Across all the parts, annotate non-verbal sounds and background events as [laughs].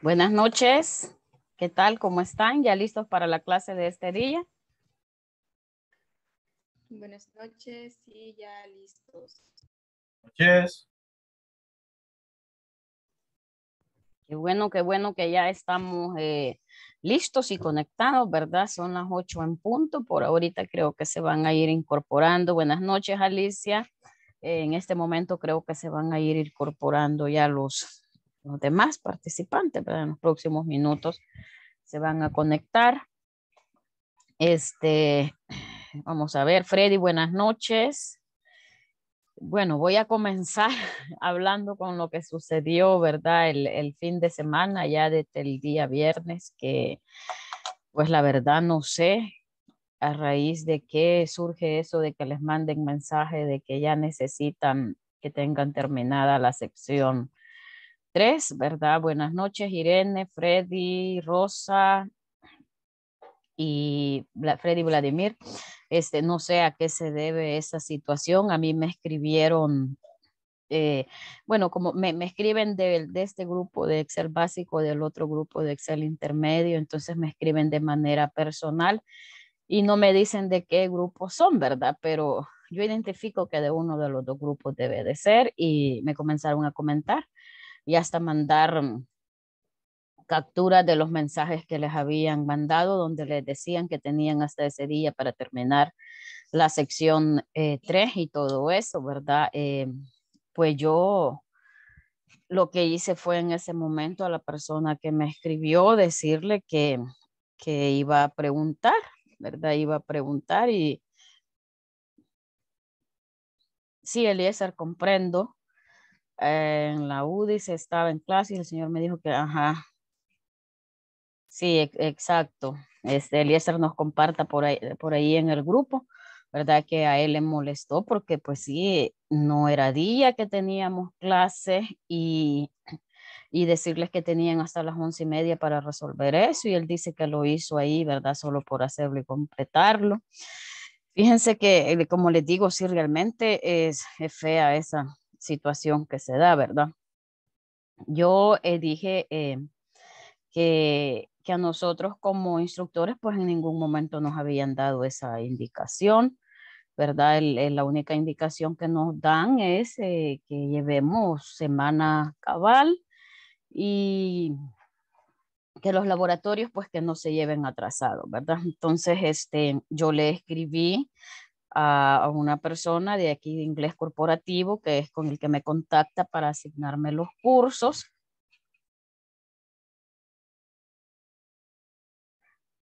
Buenas noches. ¿Qué tal? ¿Cómo están? ¿Ya listos para la clase de este día? Buenas noches. y ya listos. Noches. Qué bueno, qué bueno que ya estamos eh, listos y conectados, ¿verdad? Son las ocho en punto. Por ahorita creo que se van a ir incorporando. Buenas noches, Alicia. Eh, en este momento creo que se van a ir incorporando ya los los demás participantes, ¿verdad? En los próximos minutos se van a conectar. Este, vamos a ver, Freddy, buenas noches. Bueno, voy a comenzar [laughs] hablando con lo que sucedió, ¿verdad? El, el fin de semana, ya desde el día viernes, que pues la verdad no sé a raíz de qué surge eso de que les manden mensaje de que ya necesitan que tengan terminada la sección ¿verdad? Buenas noches, Irene, Freddy, Rosa y Freddy Vladimir. Este, no sé a qué se debe esa situación. A mí me escribieron, eh, bueno, como me, escriben de, de, este grupo de Excel básico, del otro grupo de Excel intermedio, entonces me escriben de manera personal y no me dicen de qué grupo son, ¿verdad? Pero yo identifico que de uno de los dos grupos debe de ser y me comenzaron a comentar y hasta mandar mm, capturas de los mensajes que les habían mandado, donde les decían que tenían hasta ese día para terminar la sección 3 eh, y todo eso, ¿verdad? Em, pues yo lo que hice fue en ese momento a la persona que me escribió decirle que, que iba a preguntar, ¿verdad? Iba a preguntar y... Sí, Eliezer, comprendo en la UDI se estaba en clase y el señor me dijo que, ajá, sí, e, exacto. Este, Eliezer nos comparta por ahí, por ahí en el grupo, ¿verdad? Que a él le molestó porque pues sí, no era día que teníamos clase y, y decirles que tenían hasta las once y media para resolver eso y él dice que lo hizo ahí, ¿verdad? Solo por hacerlo y completarlo. Fíjense que, eh, como les digo, sí, realmente es fea esa, situación que se da, ¿verdad? Yo eh, dije eh, que, que, a nosotros como instructores, pues en ningún momento nos habían dado esa indicación, ¿verdad? Eh, la única indicación que nos dan es que llevemos semana cabal y que los laboratorios pues que no se lleven atrasados, ¿verdad? Entonces, este, yo le escribí a, una persona de aquí de inglés corporativo, que es con el que me contacta para asignarme los cursos.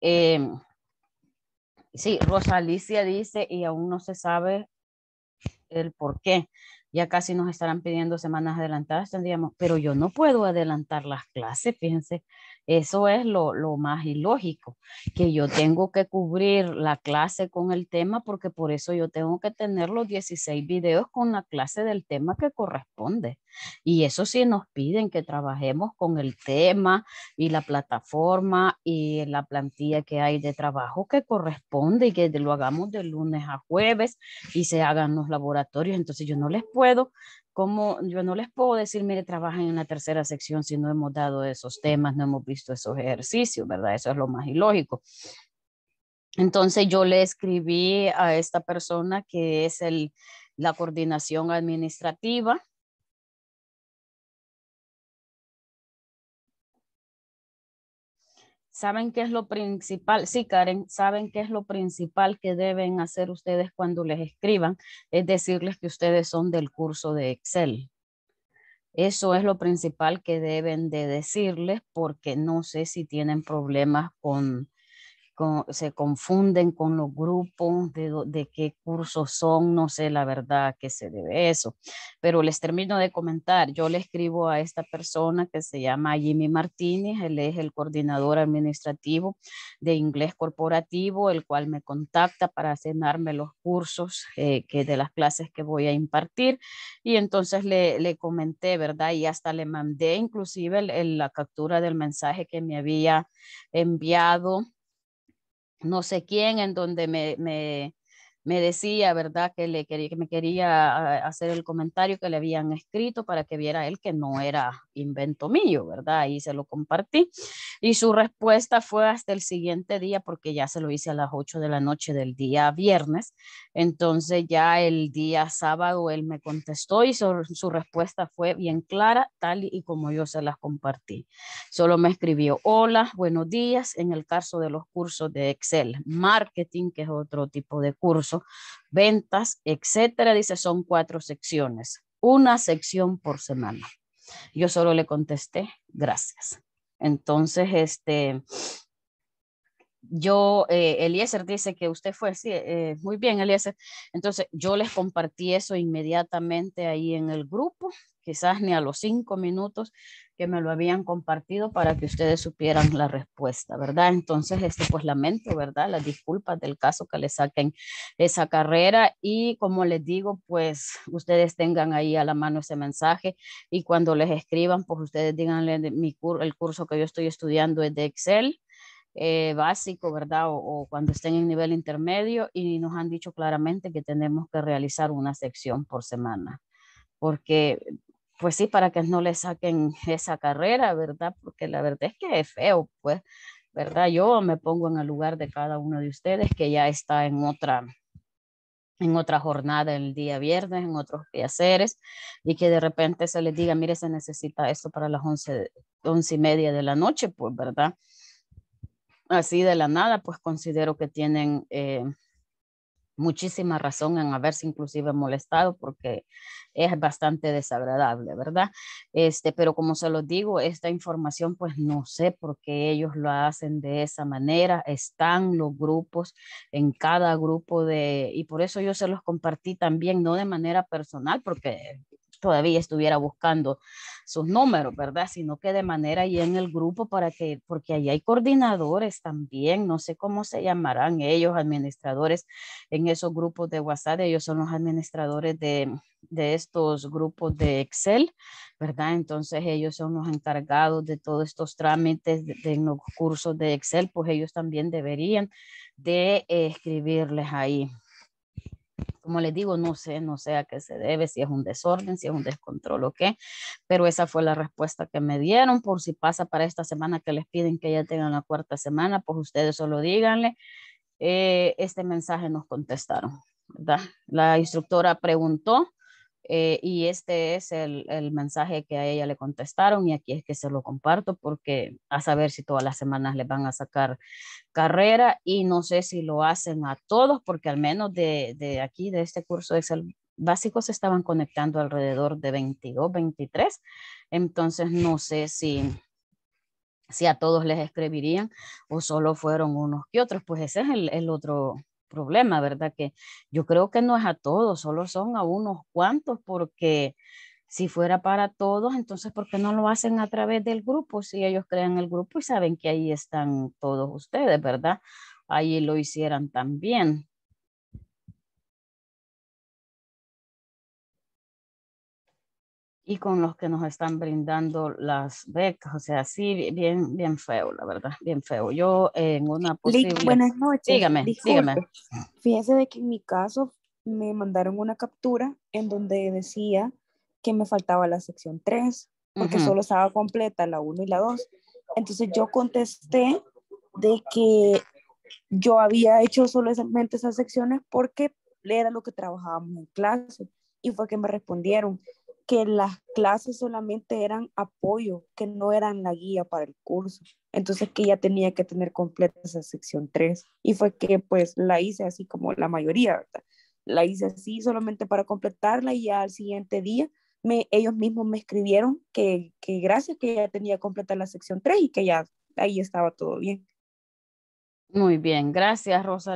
Em, sí, Rosalicia dice, y aún no se sabe el por qué. Ya casi nos estarán pidiendo semanas adelantadas, tendríamos, pero yo no puedo adelantar las clases, fíjense, eso es lo, más ilógico, que yo tengo que cubrir la clase con el tema porque por eso yo tengo que tener los 16 videos con la clase del tema que corresponde. Y eso sí nos piden que trabajemos con el tema y la plataforma y la plantilla que hay de trabajo que corresponde y que lo hagamos de lunes a jueves y se hagan los laboratorios. Entonces yo no les puedo como yo no les puedo decir, mire, trabajen en la tercera sección si no hemos dado esos temas, no hemos visto esos ejercicios, ¿verdad? Eso es lo más ilógico. Entonces yo le escribí a esta persona que es el, la coordinación administrativa ¿Saben qué es lo principal? Sí, Karen, ¿saben qué es lo principal que deben hacer ustedes cuando les escriban? Es decirles que ustedes son del curso de Excel. Eso es lo principal que deben de decirles porque no sé si tienen problemas con, se confunden con los grupos, de, qué cursos son, no sé la verdad que se debe eso. Pero les termino de comentar, yo le escribo a esta persona que se llama Jimmy Martínez, él es el coordinador administrativo de inglés corporativo, el cual me contacta para cenarme los cursos eh, que de las clases que voy a impartir. Y entonces le, le comenté, ¿verdad? Y hasta le mandé inclusive la captura del mensaje que me había enviado no sé quién, en donde me, me, me decía, ¿verdad?, que, le quería, que me quería ah, hacer el comentario que le habían escrito para que viera él que no era invento mío, ¿verdad? Y se lo compartí. Y su respuesta fue hasta el siguiente día, porque ya se lo hice a las 8 de la noche del día viernes. Entonces ya el día sábado él me contestó y su, su respuesta fue bien clara, tal y como yo se las compartí. Solo me escribió, hola, buenos días, en el caso de los cursos de Excel, marketing, que es otro tipo de curso ventas, etcétera. Dice, son cuatro secciones, una sección por semana. Yo solo le contesté, gracias. Entonces, este, yo, eh, Eliezer dice que usted fue, eh, muy bien, Eliezer. Entonces, yo les compartí eso inmediatamente ahí en el grupo quizás ni a los cinco minutos que me lo habían compartido para que ustedes supieran la respuesta, ¿verdad? Entonces, este, pues lamento, ¿verdad? Las disculpas del caso que le saquen esa carrera y como les digo, pues ustedes tengan ahí a la mano ese mensaje y cuando les escriban, pues ustedes díganle mi curso, el curso que yo estoy estudiando es de Excel. Eh, básico, ¿verdad? O, o, cuando estén en nivel intermedio y nos han dicho claramente que tenemos que realizar una sección por semana, porque pues sí, para que no le saquen esa carrera, ¿verdad? Porque la verdad es que es feo, pues, ¿verdad? Yo me pongo en el lugar de cada uno de ustedes que ya está en otra en otra jornada el día viernes, en otros quehaceres, y que de repente se les diga, mire, se necesita esto para las once, once y media de la noche, pues, ¿verdad? Así de la nada, pues considero que tienen eh, muchísima razón en haberse inclusive molestado porque es bastante desagradable, ¿verdad? Este, pero como se los digo, esta información pues no sé por qué ellos lo hacen de esa manera, están los grupos en cada grupo de, y por eso yo se los compartí también, no de manera personal, porque todavía estuviera buscando sus números, ¿verdad? Sino que de manera ahí en el grupo para que, porque ahí hay coordinadores también, no sé cómo se llamarán ellos, administradores en esos grupos de WhatsApp, ellos son los administradores de, de estos grupos de Excel, ¿verdad? Entonces ellos son los encargados de todos estos trámites de, los cursos de Excel, pues ellos también deberían de eh, escribirles ahí como les digo, no sé, no sé a qué se debe, si es un desorden, si es un descontrol o qué, pero esa fue la respuesta que me dieron, por si pasa para esta semana que les piden que ya tengan la cuarta semana, pues ustedes solo díganle, eh, este mensaje nos contestaron, ¿verdad? La instructora preguntó eh, y este es el, mensaje que a ella le contestaron y aquí es que se lo comparto porque a saber si todas las semanas le van a sacar carrera y no sé si lo hacen a todos porque al menos de, aquí, de este curso de Excel básico se estaban conectando alrededor de 22, 23. Entonces no sé si, si a todos les escribirían o solo fueron unos que otros. Pues ese es el, el otro problema, ¿verdad? Que yo creo que no es a todos, solo son a unos cuantos, porque si fuera para todos, entonces, ¿por qué no lo hacen a través del grupo? Si ellos crean el grupo y saben que ahí están todos ustedes, ¿verdad? Ahí lo hicieran también. y con los que nos están brindando las becas. O sea, sí, bien, bien feo, la verdad, bien feo. Yo en una posible... Buenas noches. Dígame, dígame. Fíjese de que en mi caso me mandaron una captura en donde decía que me faltaba la sección 3, porque solo estaba completa la 1 y la 2. Entonces yo contesté de que yo había hecho solamente esas secciones porque era lo que trabajábamos en clase y fue que me respondieron que las clases solamente eran apoyo, que no eran la guía para el curso. Entonces que ya tenía que tener completa esa sección 3 y fue que pues la hice así como la mayoría, ¿verdad? La hice así solamente para completarla y ya al siguiente día me, ellos mismos me escribieron que, gracias que ya tenía completa la sección 3 y que ya ahí estaba todo bien. Muy bien, gracias Rosa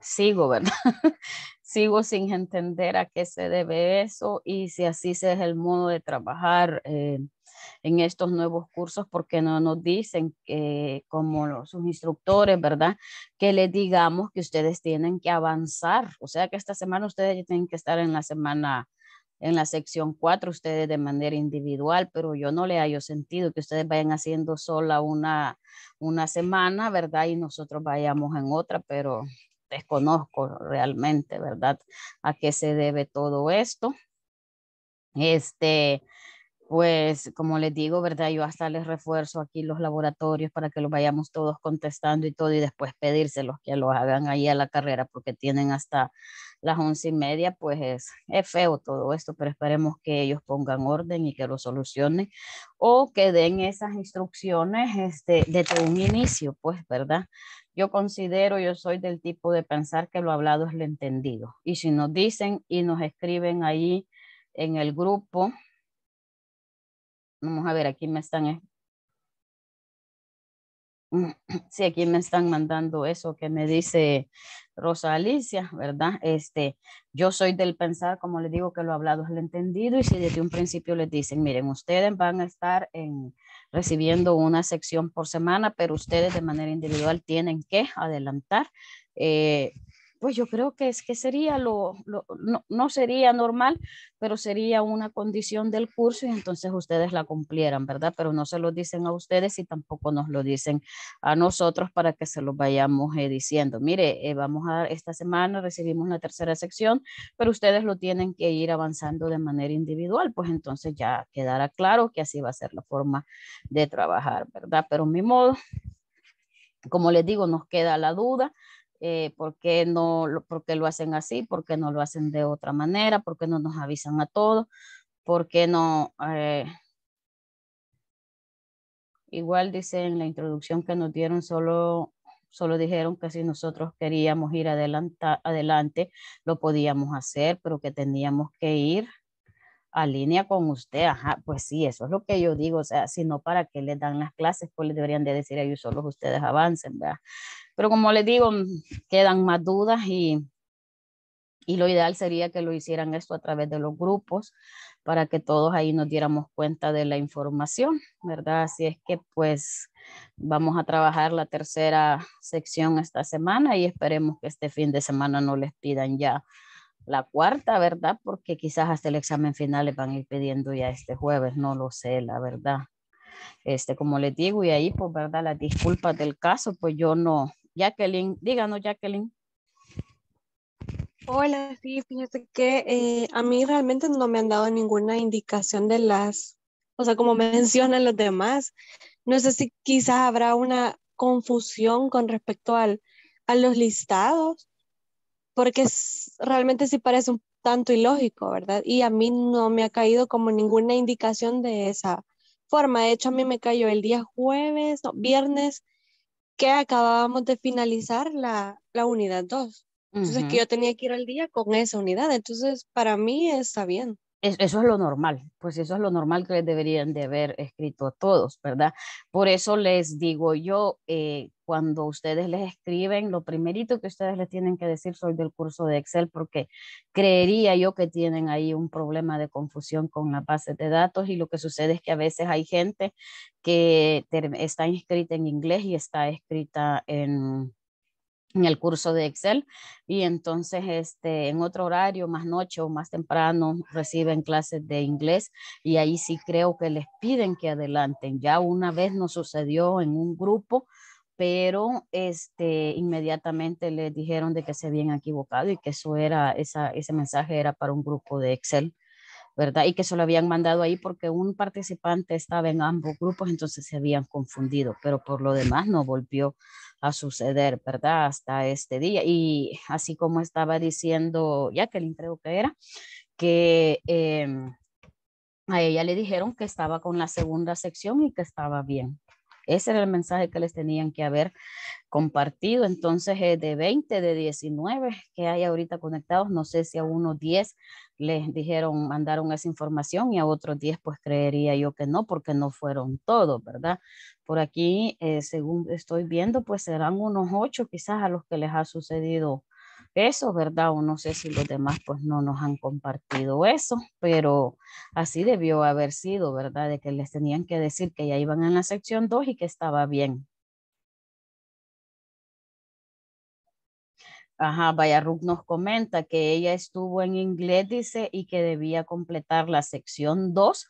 Sigo, ¿verdad? [laughs] sigo sin entender a qué se debe eso y si así es el modo de trabajar eh, en estos nuevos cursos, porque no nos dicen que, como sus instructores, ¿verdad? Que les digamos que ustedes tienen que avanzar, o sea que esta semana ustedes tienen que estar en la semana en la sección 4 ustedes de manera individual, pero yo no le hallo sentido que ustedes vayan haciendo sola una, una semana, ¿verdad? Y nosotros vayamos en otra, pero desconozco realmente, ¿verdad? A qué se debe todo esto. Este, pues como les digo, ¿verdad? Yo hasta les refuerzo aquí los laboratorios para que los vayamos todos contestando y todo y después pedírselos que los hagan ahí a la carrera porque tienen hasta las once y media, pues es, feo todo esto, pero esperemos que ellos pongan orden y que lo solucionen o que den esas instrucciones este, desde un inicio, pues, ¿verdad? Yo considero, yo soy del tipo de pensar que lo hablado es lo entendido. Y si nos dicen y nos escriben ahí en el grupo, vamos a ver, aquí me están... [clears throat] Sí, aquí me están mandando eso que me dice Rosa Alicia, ¿verdad? Este, yo soy del pensar, como les digo, que lo hablado es lo entendido y si desde un principio les dicen, miren, ustedes van a estar en, recibiendo una sección por semana, pero ustedes de manera individual tienen que adelantar eh, pues yo creo que es que sería lo, no, sería normal, pero sería una condición del curso y entonces ustedes la cumplieran, ¿verdad? Pero no se lo dicen a ustedes y tampoco nos lo dicen a nosotros para que se lo vayamos eh, diciendo. Mire, eh, vamos a esta semana recibimos la tercera sección, pero ustedes lo tienen que ir avanzando de manera individual, pues entonces ya quedará claro que así va a ser la forma de trabajar, ¿verdad? Pero mi modo, como les digo, nos queda la duda eh, por qué no lo, por qué lo hacen así, por qué no lo hacen de otra manera, por qué no nos avisan a todos, por qué no... Eh? igual dice en la introducción que nos dieron solo solo dijeron que si nosotros queríamos ir adelanta, adelante, lo podíamos hacer, pero que teníamos que ir a línea con usted. Ajá, pues sí, eso es lo que yo digo. O sea, si no, ¿para que le dan las clases? Pues le deberían de decir a ellos solos, ustedes avancen, ¿verdad? Pero como les digo, quedan más dudas y, y lo ideal sería que lo hicieran esto a través de los grupos para que todos ahí nos diéramos cuenta de la información, ¿verdad? Así es que pues vamos a trabajar la tercera sección esta semana y esperemos que este fin de semana no les pidan ya la cuarta, ¿verdad? Porque quizás hasta el examen final les van a ir pidiendo ya este jueves, no lo sé, la verdad. Este, como les digo, y ahí, pues, ¿verdad? Las disculpas del caso, pues yo no, Jacqueline. Díganos, Jacqueline. Hola, sí, fíjense que eh, a mí realmente no me han dado ninguna indicación de las, o sea, como mencionan los demás, no sé si quizás habrá una confusión con respecto al, a los listados, porque realmente sí parece un tanto ilógico, ¿verdad? Y a mí no me ha caído como ninguna indicación de esa forma. De hecho, a mí me cayó el día jueves, no, viernes que acabábamos de finalizar la, la unidad 2. Entonces, que yo tenía que ir al día con esa unidad. Entonces, para mí está bien eso es lo normal, pues eso es lo normal que deberían de haber escrito a todos, ¿verdad? Por eso les digo yo, eh, cuando ustedes les escriben, lo primerito que ustedes les tienen que decir soy del curso de Excel, porque creería yo que tienen ahí un problema de confusión con la base de datos y lo que sucede es que a veces hay gente que está inscrita en inglés y está escrita en, en el curso de Excel y entonces este, en otro horario, más noche o más temprano, reciben clases de inglés y ahí sí creo que les piden que adelanten. Ya una vez nos sucedió en un grupo, pero este, inmediatamente les dijeron de que se habían equivocado y que eso era, esa, ese mensaje era para un grupo de Excel. ¿verdad? Y que se lo habían mandado ahí porque un participante estaba en ambos grupos, entonces se habían confundido, pero por lo demás no volvió a suceder, ¿verdad? Hasta este día. Y así como estaba diciendo ya le entrego que era, que em, a ella le dijeron que estaba con la segunda sección y que estaba bien. Ese era el mensaje que les tenían que haber compartido. Entonces, eh, de 20, de 19 que hay ahorita conectados, no sé si a unos 10 les dijeron, mandaron esa información y a otros 10 pues creería yo que no, porque no fueron todos, ¿verdad? Por aquí, eh, según estoy viendo, pues serán unos 8 quizás a los que les ha sucedido eso, ¿verdad? O no sé si los demás pues no nos han compartido eso, pero así debió haber sido, ¿verdad? De que les tenían que decir que ya iban en la sección 2 y que estaba bien. Ajá, Vaya nos comenta que ella estuvo en inglés, dice, y que debía completar la sección 2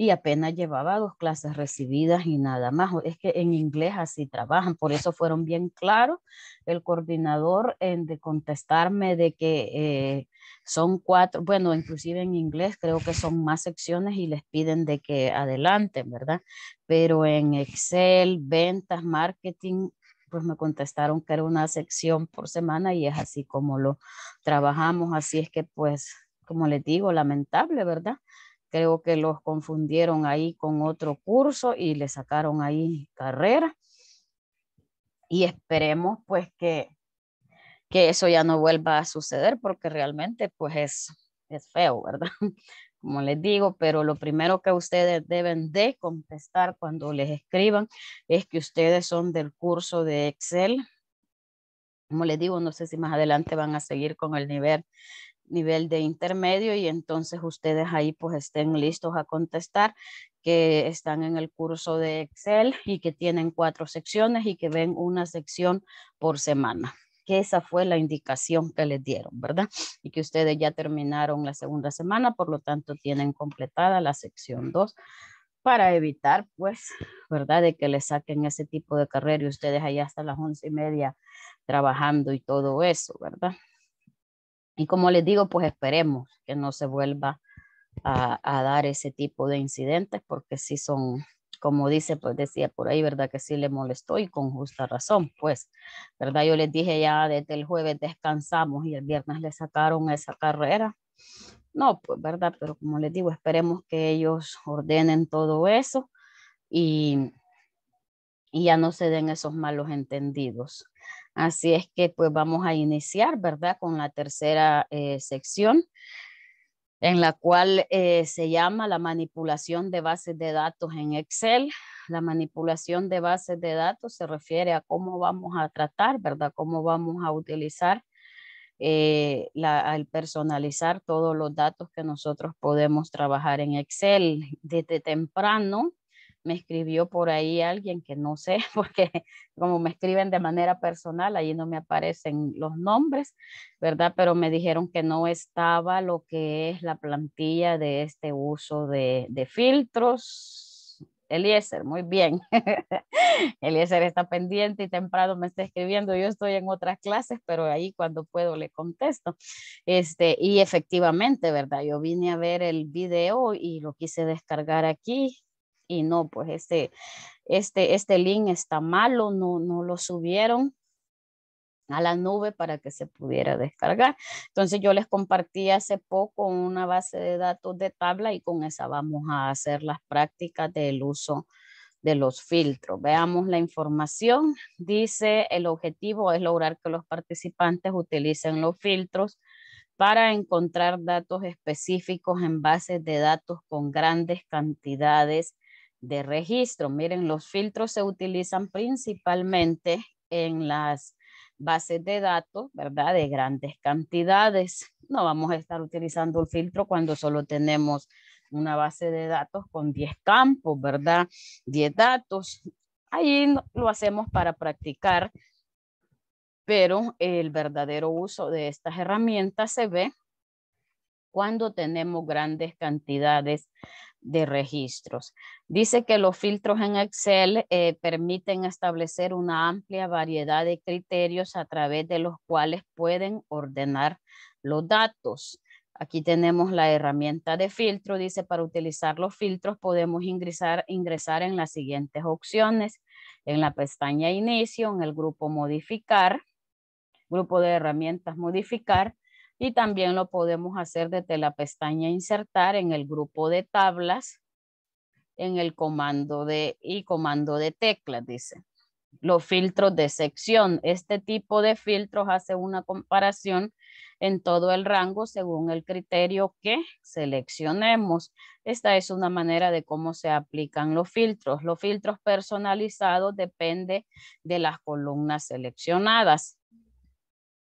y apenas llevaba dos clases recibidas y nada más. Es que en inglés así trabajan, por eso fueron bien claros el coordinador en de contestarme de que eh, son cuatro, bueno, inclusive en inglés creo que son más secciones y les piden de que adelanten, ¿verdad? Pero en Excel, ventas, marketing, pues me contestaron que era una sección por semana y es así como lo trabajamos, así es que pues, como les digo, lamentable, ¿verdad? creo que los confundieron ahí con otro curso y le sacaron ahí carrera. Y esperemos pues que, que eso ya no vuelva a suceder porque realmente pues es, es feo, ¿verdad? [laughs] Como les digo, pero lo primero que ustedes deben de contestar cuando les escriban es que ustedes son del curso de Excel. Como les digo, no sé si más adelante van a seguir con el nivel nivel de intermedio y entonces ustedes ahí pues estén listos a contestar que están en el curso de Excel y que tienen cuatro secciones y que ven una sección por semana. Que esa fue la indicación que les dieron, ¿verdad? Y que ustedes ya terminaron la segunda semana, por lo tanto tienen completada la sección 2 para evitar, pues, ¿verdad? De que les saquen ese tipo de carrera y ustedes ahí hasta las once y media trabajando y todo eso, ¿verdad? Y como les digo, pues esperemos que no se vuelva a, dar ese tipo de incidentes, porque si son, como dice, pues decía por ahí, ¿verdad? Que sí le molestó y con justa razón, pues, ¿verdad? Yo les dije ya desde el jueves descansamos y el viernes le sacaron esa carrera. No, pues, ¿verdad? Pero como les digo, esperemos que ellos ordenen todo eso y, y ya no se den esos malos entendidos. Así es que pues vamos a iniciar, ¿verdad? Con la tercera eh, sección en la cual eh, se llama la manipulación de bases de datos en Excel. La manipulación de bases de datos se refiere a cómo vamos a tratar, ¿verdad? Cómo vamos a utilizar eh, al personalizar todos los datos que nosotros podemos trabajar en Excel desde temprano me escribió por ahí alguien que no sé, [laughs] porque como me escriben de manera personal, ahí no me aparecen los nombres, ¿verdad? Pero me dijeron que no estaba lo que es la plantilla de este uso de, filtros. Eliezer, muy bien. [laughs] Eliezer está pendiente y temprano me está escribiendo. Yo estoy en otras clases, pero ahí cuando puedo le contesto. Este, y efectivamente, ¿verdad? Yo vine a ver el video y lo quise descargar aquí y no, pues este, este, este link está malo, no, no lo subieron a la nube para que se pudiera descargar. Entonces yo les compartí hace poco una base de datos de tabla y con esa vamos a hacer las prácticas del uso de los filtros. Veamos la información. Dice el objetivo es lograr que los participantes utilicen los filtros para encontrar datos específicos en bases de datos con grandes cantidades de registro. Miren, los filtros se utilizan principalmente en las bases de datos, ¿verdad? De grandes cantidades. No vamos a estar utilizando el filtro cuando solo tenemos una base de datos con 10 campos, ¿verdad? 10 datos. Ahí lo hacemos para practicar, pero el verdadero uso de estas herramientas se ve cuando tenemos grandes cantidades de registros. Dice que los filtros en Excel eh, permiten establecer una amplia variedad de criterios a través de los cuales pueden ordenar los datos. Aquí tenemos la herramienta de filtro. Dice, para utilizar los filtros podemos ingresar, ingresar en las siguientes opciones. En la pestaña Inicio, en el grupo Modificar, grupo de herramientas Modificar, y también lo podemos hacer desde la pestaña insertar en el grupo de tablas, en el comando de y comando de teclas, dice. Los filtros de sección. Este tipo de filtros hace una comparación en todo el rango según el criterio que seleccionemos. Esta es una manera de cómo se aplican los filtros. Los filtros personalizados depende de las columnas seleccionadas.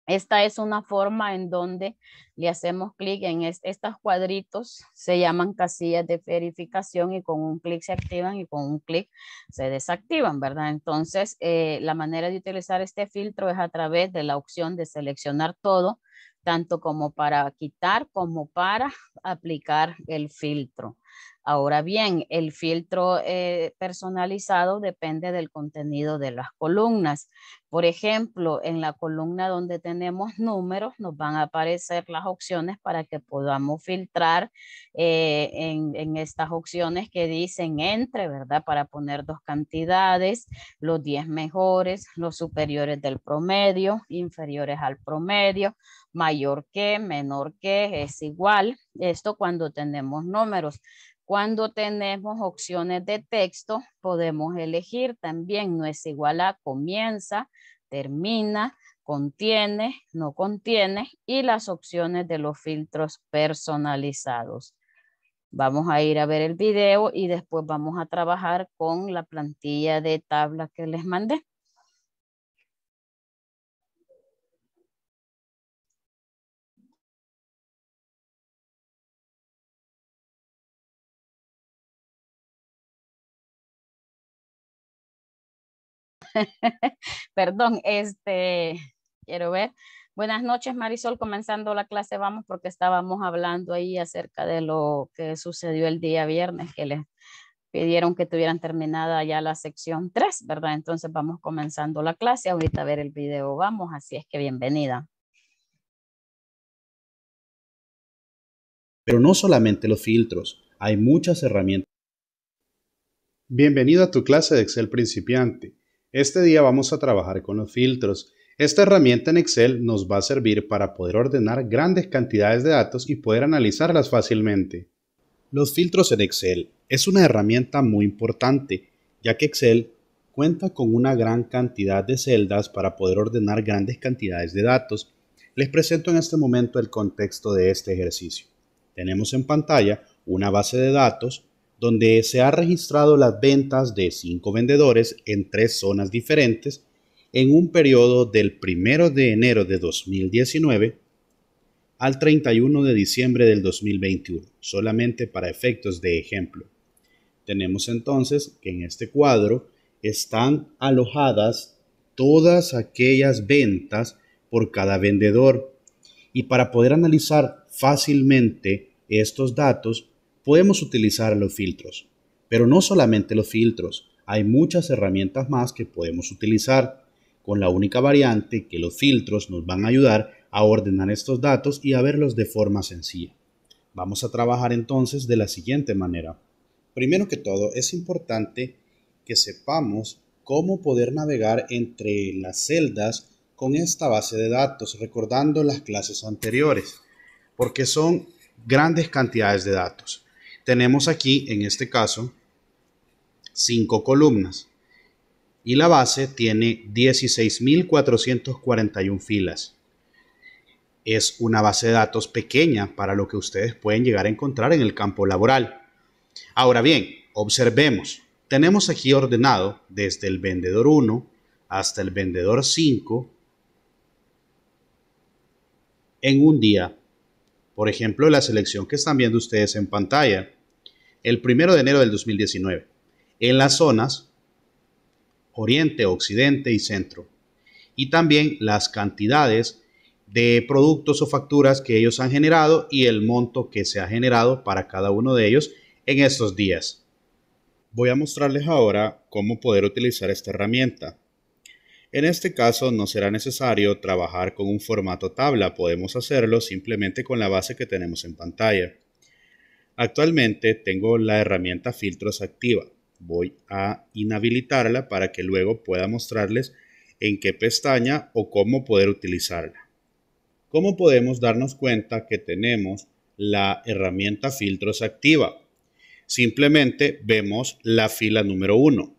Esta es una forma en donde le hacemos clic en estos cuadritos, se llaman casillas de verificación y con un clic se activan y con un clic se desactivan, ¿verdad? Entonces, eh, la manera de utilizar este filtro es a través de la opción de seleccionar todo, tanto como para quitar como para aplicar el filtro. Ahora bien, el filtro eh, personalizado depende del contenido de las columnas. Por ejemplo, en la columna donde tenemos [laughs] números, nos van a aparecer las opciones para que podamos filtrar eh, en, en, estas opciones que dicen entre, ¿verdad? Para poner dos cantidades, los 10 mejores, los superiores del promedio, inferiores al promedio, mayor que, menor que, es igual. Esto cuando tenemos números. Cuando tenemos opciones de texto, podemos elegir también, no es igual a comienza, termina, contiene, no contiene y las opciones de los filtros personalizados. Vamos a ir a ver el video y después vamos a trabajar con la plantilla de tabla que les mandé. [laughs] Perdón, este, quiero ver. Buenas noches, Marisol. Comenzando la clase, vamos porque estábamos hablando ahí acerca de lo que sucedió el día viernes, que les pidieron que tuvieran terminada ya la sección 3, ¿verdad? Entonces vamos comenzando la clase. Ahorita a ver el video, vamos. Así es que bienvenida. Pero no solamente los filtros, hay muchas herramientas. Bienvenido a tu clase de Excel principiante. Este día vamos a trabajar con los filtros. Esta herramienta en Excel nos va a servir para poder ordenar grandes cantidades de datos y poder analizarlas fácilmente. Los filtros en Excel es una herramienta muy importante, ya que Excel cuenta con una gran cantidad de celdas para poder ordenar grandes cantidades de datos. Les presento en este momento el contexto de este ejercicio. Tenemos en pantalla una base de datos donde se ha registrado las ventas de cinco vendedores en tres zonas diferentes en un periodo del 1 de enero de 2019 al 31 de diciembre del 2021, solamente para efectos de ejemplo. Tenemos entonces que en este cuadro están alojadas todas aquellas ventas por cada vendedor. Y para poder analizar fácilmente estos datos, podemos utilizar los filtros. Pero no solamente los filtros, hay muchas herramientas más que podemos utilizar, con la única variante que los filtros nos van a ayudar a ordenar estos datos y a verlos de forma sencilla. Vamos a trabajar entonces de la siguiente manera. Primero que todo, es importante que sepamos cómo poder navegar entre las celdas con esta base de datos, recordando las clases anteriores, porque son grandes cantidades de datos tenemos aquí, en este caso, 5 columnas y la base tiene 16.441 filas. Es una base de datos pequeña para lo que ustedes pueden llegar a encontrar en el campo laboral. Ahora bien, observemos. Tenemos aquí ordenado desde el vendedor 1 hasta el vendedor 5 en un día por ejemplo, la selección que están viendo ustedes en pantalla, el primero de enero del 2019, en las zonas oriente, occidente y centro. Y también las cantidades de productos o facturas que ellos han generado y el monto que se ha generado para cada uno de ellos en estos días. Voy a mostrarles ahora cómo poder utilizar esta herramienta. En este caso no será necesario trabajar con un formato tabla, podemos hacerlo simplemente con la base que tenemos en pantalla. Actualmente tengo la herramienta filtros activa. Voy a inhabilitarla para que luego pueda mostrarles en qué pestaña o cómo poder utilizarla. ¿Cómo podemos darnos cuenta que tenemos la herramienta filtros activa? Simplemente vemos la fila número 1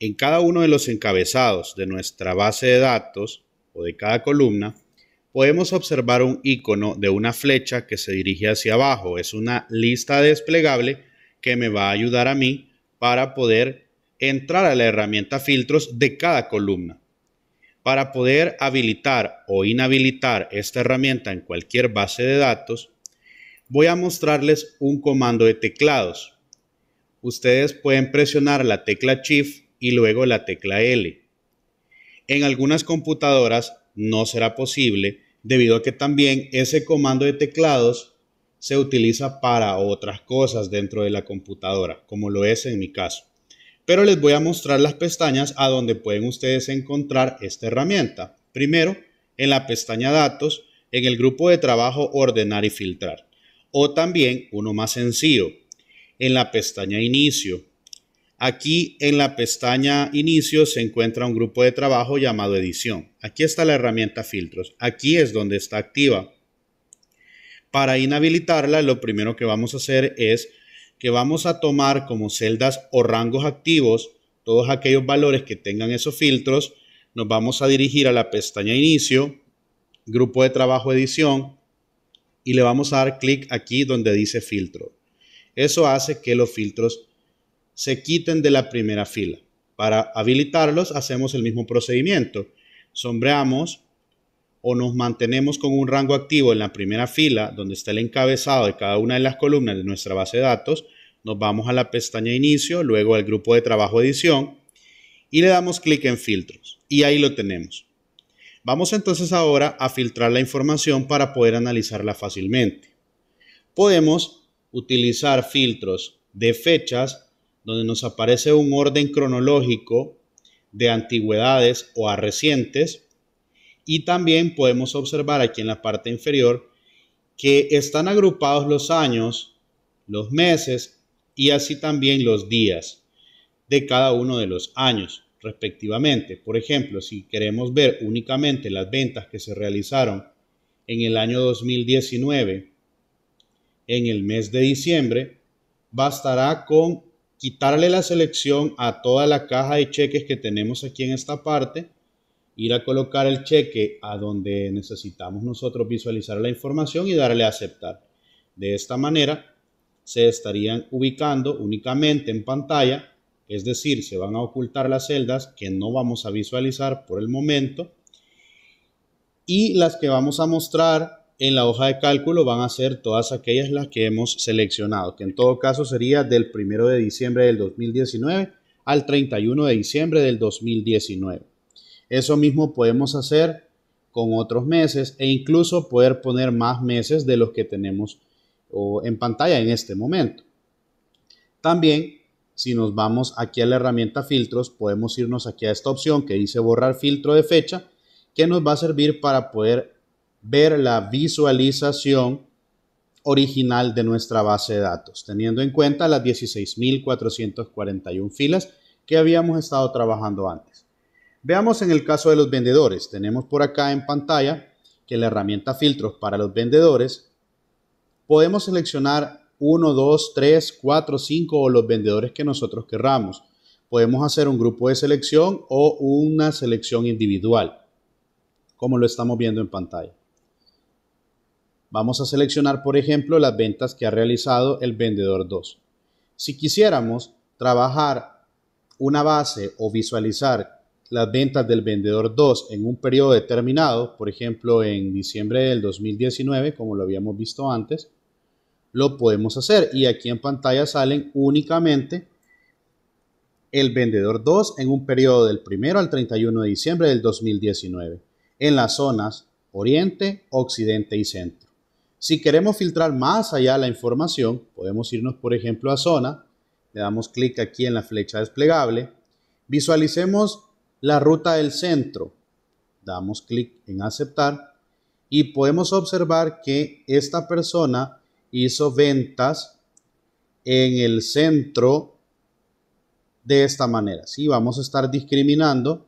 en cada uno de los encabezados de nuestra base de datos o de cada columna, podemos observar un icono de una flecha que se dirige hacia abajo. Es una lista desplegable que me va a ayudar a mí para poder entrar a la herramienta filtros de cada columna. Para poder habilitar o inhabilitar esta herramienta en cualquier base de datos, voy a mostrarles un comando de teclados. Ustedes pueden presionar la tecla Shift y luego la tecla L. En algunas computadoras no será posible debido a que también ese comando de teclados se utiliza para otras cosas dentro de la computadora, como lo es en mi caso. Pero les voy a mostrar las pestañas a donde pueden ustedes encontrar esta herramienta. Primero, en la pestaña Datos, en el grupo de trabajo Ordenar y Filtrar. O también, uno más sencillo, en la pestaña Inicio, Aquí en la pestaña Inicio se encuentra un grupo de trabajo llamado Edición. Aquí está la herramienta Filtros. Aquí es donde está activa. Para inhabilitarla, lo primero que vamos a hacer es que vamos a tomar como celdas o rangos activos todos aquellos valores que tengan esos filtros. Nos vamos a dirigir a la pestaña Inicio, Grupo de Trabajo Edición, y le vamos a dar clic aquí donde dice Filtro. Eso hace que los filtros se quiten de la primera fila. Para habilitarlos hacemos el mismo procedimiento. Sombreamos o nos mantenemos con un rango activo en la primera fila, donde está el encabezado de cada una de las columnas de nuestra base de datos. Nos vamos a la pestaña Inicio, luego al grupo de trabajo Edición y le damos clic en Filtros. Y ahí lo tenemos. Vamos entonces ahora a filtrar la información para poder analizarla fácilmente. Podemos utilizar filtros de fechas donde nos aparece un orden cronológico de antigüedades o a recientes. Y también podemos observar aquí en la parte inferior que están agrupados los años, los meses y así también los días de cada uno de los años respectivamente. Por ejemplo, si queremos ver únicamente las ventas que se realizaron en el año 2019, en el mes de diciembre, bastará con quitarle la selección a toda la caja de cheques que tenemos aquí en esta parte, ir a colocar el cheque a donde necesitamos nosotros visualizar la información y darle a aceptar. De esta manera se estarían ubicando únicamente en pantalla, es decir, se van a ocultar las celdas que no vamos a visualizar por el momento y las que vamos a mostrar en la hoja de cálculo van a ser todas aquellas las que hemos seleccionado, que en todo caso sería del 1 de diciembre del 2019 al 31 de diciembre del 2019. Eso mismo podemos hacer con otros meses e incluso poder poner más meses de los que tenemos en pantalla en este momento. También, si nos vamos aquí a la herramienta filtros, podemos irnos aquí a esta opción que dice borrar filtro de fecha, que nos va a servir para poder ver la visualización original de nuestra base de datos, teniendo en cuenta las 16.441 filas que habíamos estado trabajando antes. Veamos en el caso de los vendedores. Tenemos por acá en pantalla que la herramienta filtros para los vendedores podemos seleccionar 1, 2, 3, 4, 5 o los vendedores que nosotros querramos. Podemos hacer un grupo de selección o una selección individual, como lo estamos viendo en pantalla. Vamos a seleccionar, por ejemplo, las ventas que ha realizado el vendedor 2. Si quisiéramos trabajar una base o visualizar las ventas del vendedor 2 en un periodo determinado, por ejemplo en diciembre del 2019, como lo habíamos visto antes, lo podemos hacer y aquí en pantalla salen únicamente el vendedor 2 en un periodo del 1 al 31 de diciembre del 2019 en las zonas oriente, occidente y centro. Si queremos filtrar más allá la información, podemos irnos, por ejemplo, a zona. Le damos clic aquí en la flecha desplegable. Visualicemos la ruta del centro. Damos clic en aceptar y podemos observar que esta persona hizo ventas en el centro de esta manera. Si vamos a estar discriminando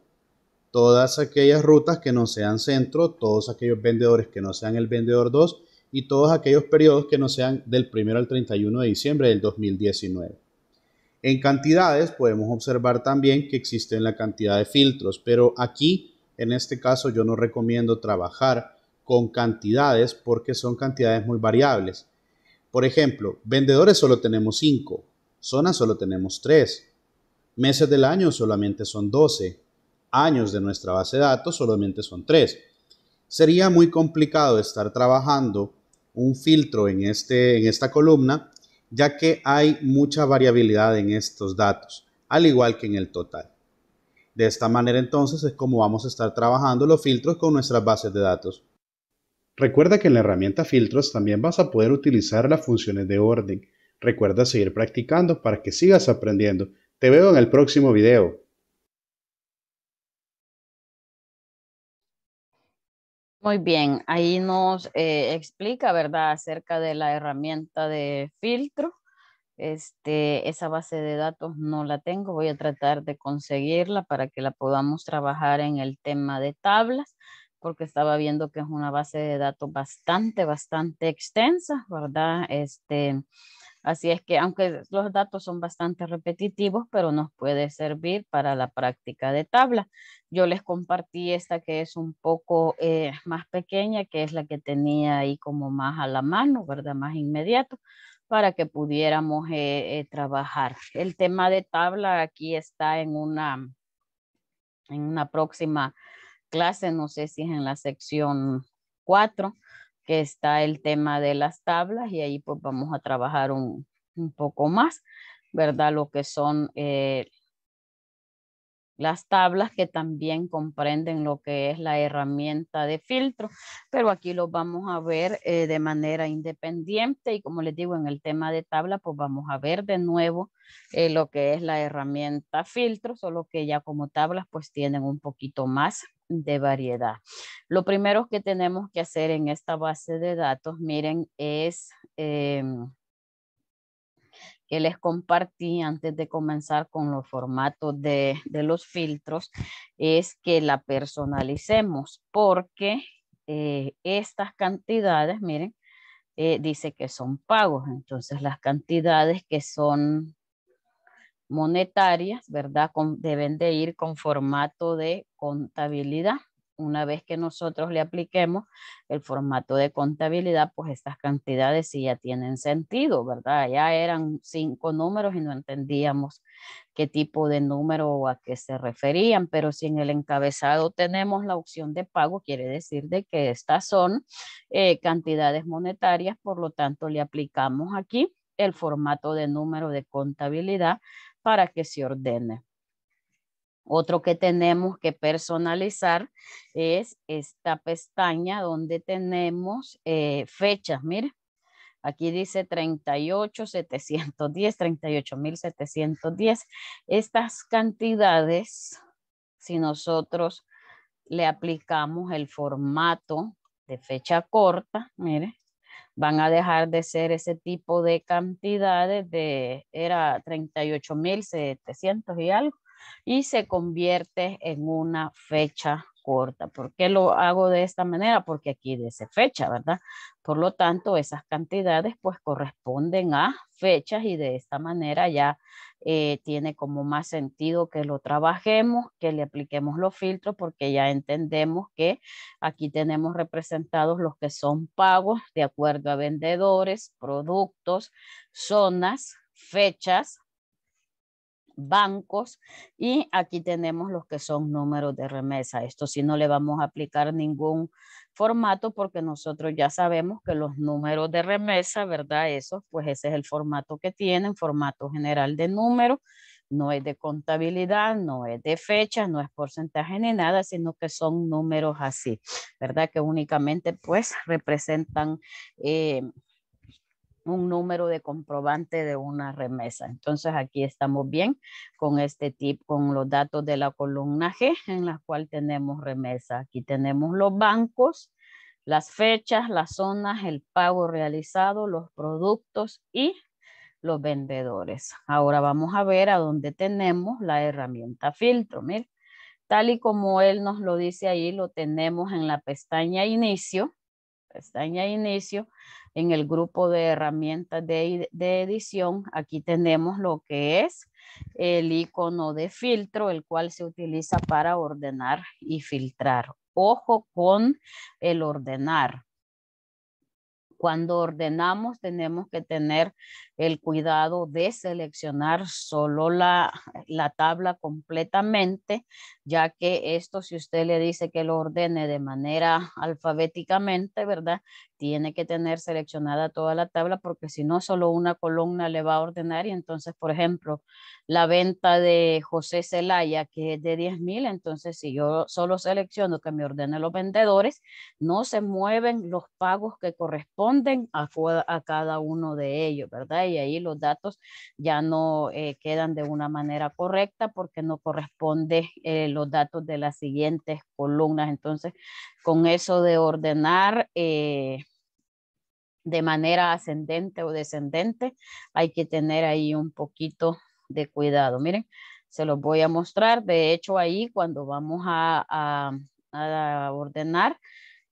todas aquellas rutas que no sean centro, todos aquellos vendedores que no sean el vendedor 2 y todos aquellos periodos que no sean del 1 al 31 de diciembre del 2019. En cantidades podemos observar también que existen la cantidad de filtros, pero aquí en este caso yo no recomiendo trabajar con cantidades porque son cantidades muy variables. Por ejemplo, vendedores solo tenemos 5, zonas solo tenemos 3, meses del año solamente son 12, años de nuestra base de datos solamente son 3. Sería muy complicado estar trabajando un filtro en, este, en esta columna, ya que hay mucha variabilidad en estos datos, al igual que en el total. De esta manera entonces es como vamos a estar trabajando los filtros con nuestras bases de datos. Recuerda que en la herramienta filtros también vas a poder utilizar las funciones de orden. Recuerda seguir practicando para que sigas aprendiendo. Te veo en el próximo video. Muy bien, ahí nos eh, explica, ¿verdad?, acerca de la herramienta de filtro. Este, esa base de datos no la tengo, voy a tratar de conseguirla para que la podamos trabajar en el tema de tablas, porque estaba viendo que es una base de datos bastante, bastante extensa, ¿verdad? Este, Así es que aunque los datos son bastante repetitivos, pero nos puede servir para la práctica de tabla. Yo les compartí esta que es un poco eh, más pequeña, que es la que tenía ahí como más a la mano, ¿verdad? Más inmediato, para que pudiéramos eh, eh, trabajar. El tema de tabla aquí está en una, en una próxima clase, no sé si es en la sección 4, está el tema de las tablas y ahí pues vamos a trabajar un, poco más, ¿verdad? Lo que son eh, las tablas que también comprenden lo que es la herramienta de filtro, pero aquí lo vamos a ver eh, de manera independiente y como les digo en el tema de tabla, pues vamos a ver de nuevo eh, lo que es la herramienta filtro, solo que ya como tablas pues tienen un poquito más de variedad. Lo primero que tenemos que hacer en esta base de datos, miren, es em, que les compartí antes de comenzar con los formatos de, de los filtros, es que la personalicemos porque eh, estas cantidades, miren, eh, dice que son pagos. Entonces las cantidades que son monetarias, ¿verdad? deben de ir con formato de contabilidad. Una vez que nosotros le apliquemos el formato de contabilidad, pues estas cantidades sí ya tienen sentido, ¿verdad? Ya eran cinco números y no entendíamos qué tipo de número o a qué se referían, pero si en el encabezado tenemos la opción de pago, quiere decir de que estas son eh, cantidades monetarias, por lo tanto le aplicamos aquí el formato de número de contabilidad para que se ordene. Otro que tenemos que personalizar es esta pestaña donde tenemos eh, fechas. Mire, aquí dice 38,710, 38,710. Estas cantidades, si nosotros le aplicamos el formato de fecha corta, mire, van a dejar de ser ese tipo de cantidades de, era 38.700 y algo, y se convierte en una fecha corta. ¿Por qué lo hago de esta manera? Porque aquí dice fecha, ¿verdad? Por lo tanto, esas cantidades pues corresponden a fechas y de esta manera ya eh, tiene como más sentido que lo trabajemos, que le apliquemos los filtros, porque ya entendemos que aquí tenemos representados los que son pagos de acuerdo a vendedores, productos, zonas, fechas, bancos y aquí tenemos los que son números de remesa. Esto sí no le vamos a aplicar ningún formato porque nosotros ya sabemos que los números de remesa, ¿verdad? Eso, pues ese es el formato que tienen, formato general de número. No es de contabilidad, no es de fecha no es porcentaje ni nada, sino que son números así, ¿verdad? Que únicamente pues representan... Eh, un número de comprobante de una remesa. Entonces aquí estamos bien con este tip, con los datos de la columna G en la cual tenemos remesa. Aquí tenemos los bancos, las fechas, las zonas, el pago realizado, los productos y los vendedores. Ahora vamos a ver a dónde tenemos la herramienta filtro. tal y como él nos lo dice ahí, lo tenemos en la pestaña inicio pestaña inicio, en el grupo de herramientas de, de, edición, aquí tenemos lo que es el icono de filtro, el cual se utiliza para ordenar y filtrar. Ojo con el ordenar. Cuando ordenamos, tenemos que tener el cuidado de seleccionar solo la, la, tabla completamente, ya que esto, si usted le dice que lo ordene de manera alfabéticamente, ¿verdad? tiene que tener seleccionada toda la tabla porque si no, solo una columna le va a ordenar y entonces, por ejemplo, la venta de José Celaya, que es de 10 mil, entonces si yo solo selecciono que me ordenen los vendedores, no se mueven los pagos que corresponden a, cada uno de ellos, ¿verdad? Y ahí los datos ya no eh, quedan de una manera correcta porque no corresponde eh, los datos de las siguientes columnas. Entonces, con eso de ordenar... Eh, de manera ascendente o descendente, hay que tener ahí un poquito de cuidado. Miren, se los voy a mostrar. De hecho, ahí cuando vamos a, ordenar,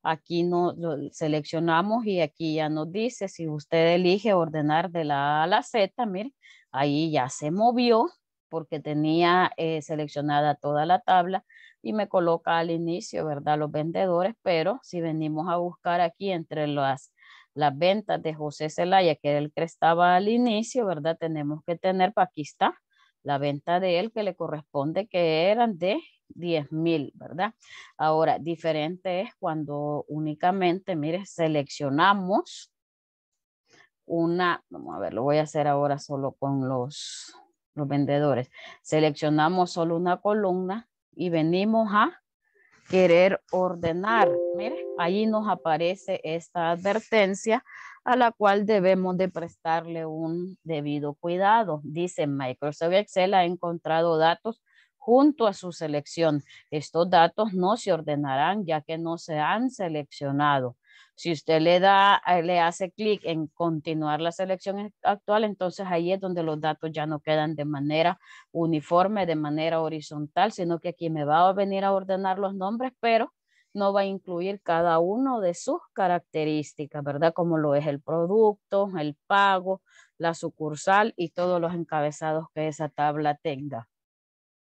aquí nos seleccionamos y aquí ya nos dice si usted elige ordenar de la A a la Z, miren, ahí ya se movió porque tenía eh, seleccionada toda la tabla y me coloca al inicio, ¿verdad? Los vendedores, pero si venimos a buscar aquí entre las las ventas de José Celaya, que era el que estaba al inicio, ¿verdad? Tenemos que tener, pues, aquí está, la venta de él que le corresponde, que eran de 10 mil, ¿verdad? Ahora, diferente es cuando únicamente, mire, seleccionamos una, vamos a ver, lo voy a hacer ahora solo con los, los vendedores. Seleccionamos solo una columna y venimos a querer ordenar. mire, ahí nos aparece esta advertencia a la cual debemos de prestarle un debido cuidado. Dice Microsoft Excel ha encontrado datos junto a su selección. Estos datos no se ordenarán ya que no se han seleccionado. Si usted le da, eh, le hace clic en continuar la selección e, actual, entonces ahí es donde los datos ya no quedan de manera uniforme, de manera horizontal, sino que aquí me va a venir a ordenar los nombres, pero no va a incluir cada uno de sus características, ¿verdad? Como lo es el producto, el pago, la sucursal y todos los encabezados que esa tabla tenga.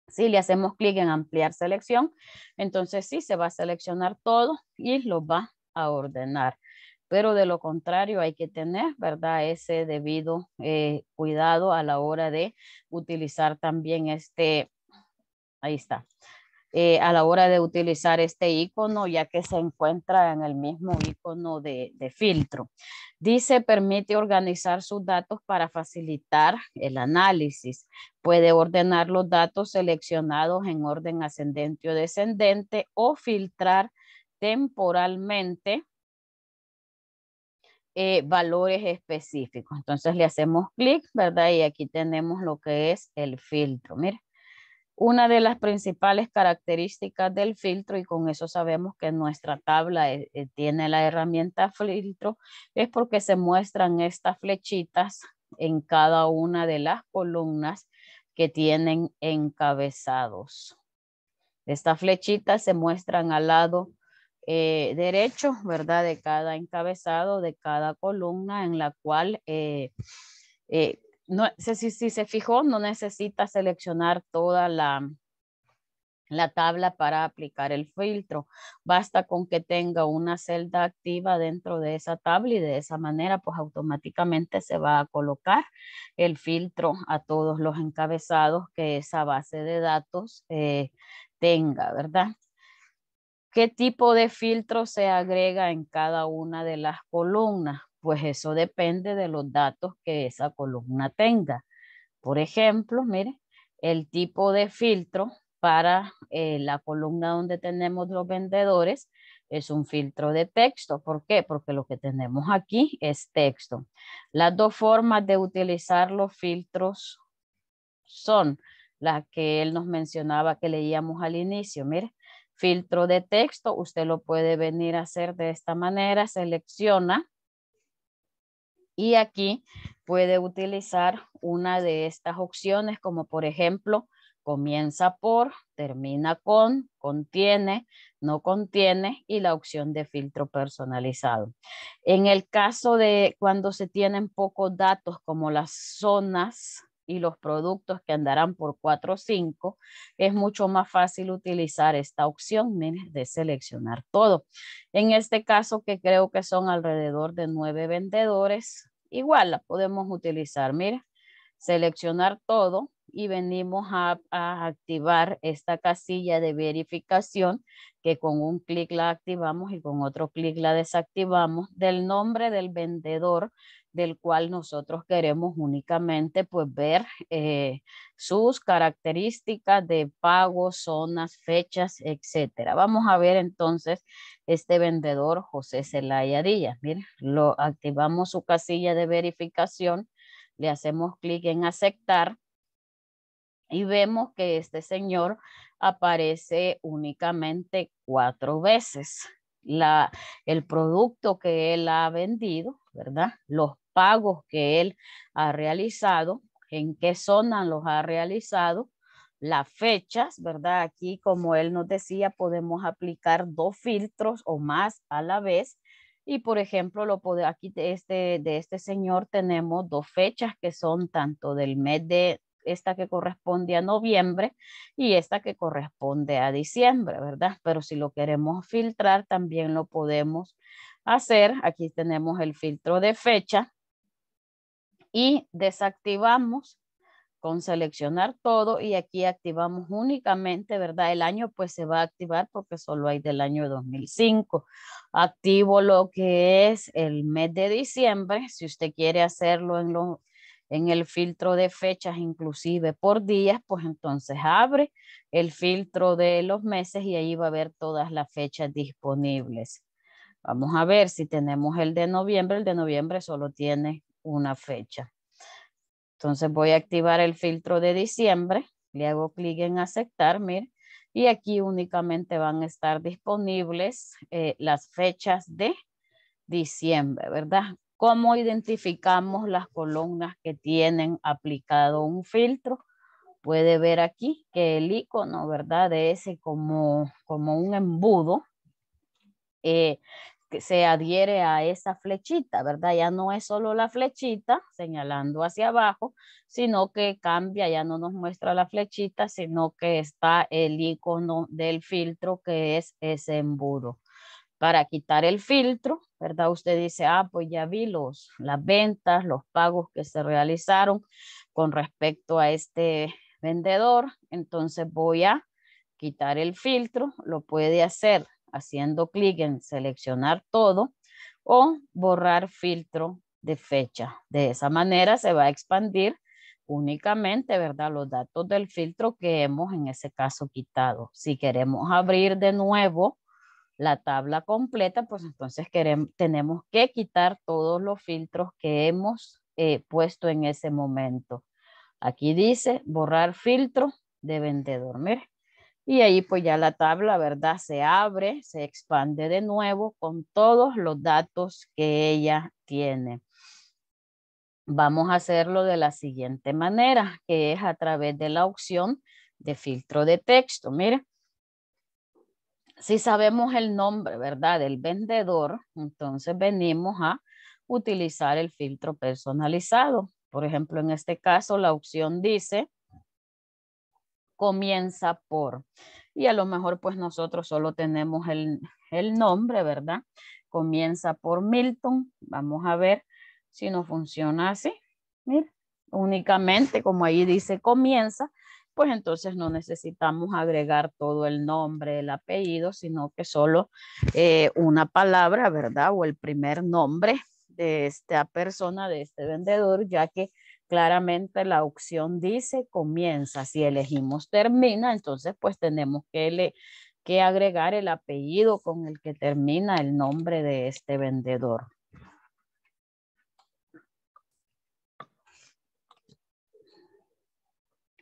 Si le hacemos clic en ampliar selección, entonces sí se va a seleccionar todo y lo va a ordenar. Pero de lo contrario hay que tener, ¿verdad? Ese debido eh, cuidado a la hora de utilizar también este, ahí está, eh, a la hora de utilizar este icono, ya que se encuentra en el mismo icono de, de filtro. Dice, permite organizar sus datos para facilitar el análisis. Puede ordenar los datos seleccionados en orden ascendente o descendente o filtrar temporalmente eh, valores específicos. Entonces le hacemos clic, ¿verdad? Y aquí tenemos lo que es el filtro. Mira, una de las principales características del filtro, y con eso sabemos que nuestra tabla eh, eh, tiene la herramienta filtro, es porque se muestran estas flechitas en cada una de las columnas que tienen encabezados. Estas flechitas se muestran al lado eh, derecho, ¿verdad? De cada encabezado, de cada columna en la cual, eh, eh, no, si, si, se fijó, no necesita seleccionar toda la, la tabla para aplicar el filtro. Basta con que tenga una celda activa dentro de esa tabla y de esa manera pues automáticamente se va a colocar el filtro a todos los encabezados que esa base de datos tenga, ¿verdad? ¿Qué tipo de filtro se agrega en cada una de las columnas? Pues eso depende de los datos que esa columna tenga. Por ejemplo, mire, el tipo de filtro para eh, la columna donde tenemos los vendedores es un filtro de texto. ¿Por qué? Porque lo que tenemos aquí es texto. Las dos formas de utilizar los filtros son las que él nos mencionaba que leíamos al inicio. Mire, filtro de texto, usted lo puede venir a hacer de esta manera, selecciona y aquí puede utilizar una de estas opciones como por ejemplo comienza por, termina con, contiene, no contiene y la opción de filtro personalizado. En el caso de cuando se tienen pocos datos como las zonas y los productos que andarán por 4 o 5, es mucho más fácil utilizar esta opción menos de seleccionar todo. En este caso, que creo que son alrededor de 9 vendedores, igual la podemos utilizar. Mira, seleccionar todo y venimos a, a, activar esta casilla de verificación que con un clic la activamos y con otro clic la desactivamos del nombre del vendedor del cual nosotros queremos únicamente pues ver eh, sus características de pago, zonas, fechas, etcétera. Vamos a ver entonces este vendedor José Celaya Díaz. Miren, lo activamos su casilla de verificación, le hacemos clic en aceptar y vemos que este señor aparece únicamente cuatro veces. La, el producto que él ha vendido, ¿verdad? Los pagos que él ha realizado, en qué zona los ha realizado, las fechas, ¿verdad? Aquí, como él nos decía, podemos aplicar dos filtros o más a la vez. Y por ejemplo, lo puede, aquí de este, de este señor tenemos dos fechas que son tanto del mes de esta que corresponde a noviembre y esta que corresponde a diciembre, ¿verdad? Pero si lo queremos filtrar, también lo podemos hacer. Aquí tenemos el filtro de fecha y desactivamos con seleccionar todo y aquí activamos únicamente, ¿verdad? El año pues se va a activar porque solo hay del año 2005. Activo lo que es el mes de diciembre, si usted quiere hacerlo en, lo, en el filtro de fechas, inclusive por días, pues entonces abre el filtro de los meses y ahí va a ver todas las fechas disponibles. Vamos a ver si tenemos el de noviembre. El de noviembre solo tiene una fecha. Entonces voy a activar el filtro de diciembre, le hago clic en aceptar, mire, y aquí únicamente van a estar disponibles eh, las fechas de diciembre, ¿verdad? ¿Cómo identificamos las columnas que tienen aplicado un filtro? Puede ver aquí que el icono, ¿verdad? De ese como, como un embudo, eh, se adhiere a esa flechita, ¿verdad? Ya no es solo la flechita señalando hacia abajo, sino que cambia, ya no nos muestra la flechita, sino que está el icono del filtro que es ese embudo. Para quitar el filtro, ¿verdad? Usted dice, ah, pues ya vi los, las ventas, los pagos que se realizaron con respecto a este vendedor, entonces voy a quitar el filtro, lo puede hacer haciendo clic en seleccionar todo o borrar filtro de fecha. De esa manera se va a expandir únicamente, ¿verdad? Los datos del filtro que hemos en ese caso quitado. Si queremos abrir de nuevo la tabla completa, pues entonces queremos, tenemos que quitar todos los filtros que hemos eh, puesto en ese momento. Aquí dice borrar filtro de de dormir. Y ahí pues ya la tabla, ¿verdad? Se abre, se expande de nuevo con todos los datos que ella tiene. Vamos a hacerlo de la siguiente manera, que es a través de la opción de filtro de texto. Mira, si sabemos el nombre, ¿verdad? Del vendedor, entonces venimos a utilizar el filtro personalizado. Por ejemplo, en este caso la opción dice comienza por. Y a lo mejor pues nosotros solo tenemos el, el nombre, ¿verdad? Comienza por Milton. Vamos a ver si nos funciona así. Mira, únicamente como ahí dice comienza, pues entonces no necesitamos agregar todo el nombre, el apellido, sino que solo eh, una palabra, ¿verdad? O el primer nombre de esta persona, de este vendedor, ya que claramente la opción dice comienza. Si elegimos termina, entonces pues tenemos que, le, que agregar el apellido con el que termina el nombre de este vendedor.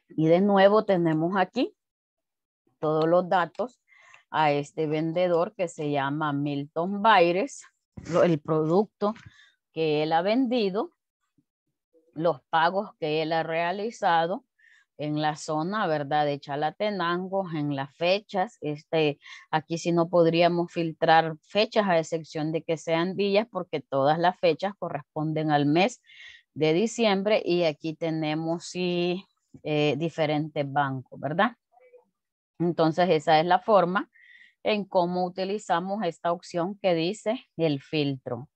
Y de nuevo tenemos aquí todos los datos a este vendedor que se llama Milton Baires, el producto que él ha vendido los pagos que él ha realizado en la zona, ¿verdad? De Chalatenango, en las fechas. Este, aquí sí no podríamos filtrar fechas a excepción de que sean días porque todas las fechas corresponden al mes de diciembre y aquí tenemos sí, eh, diferentes bancos, ¿verdad? Entonces esa es la forma en cómo utilizamos esta opción que dice el filtro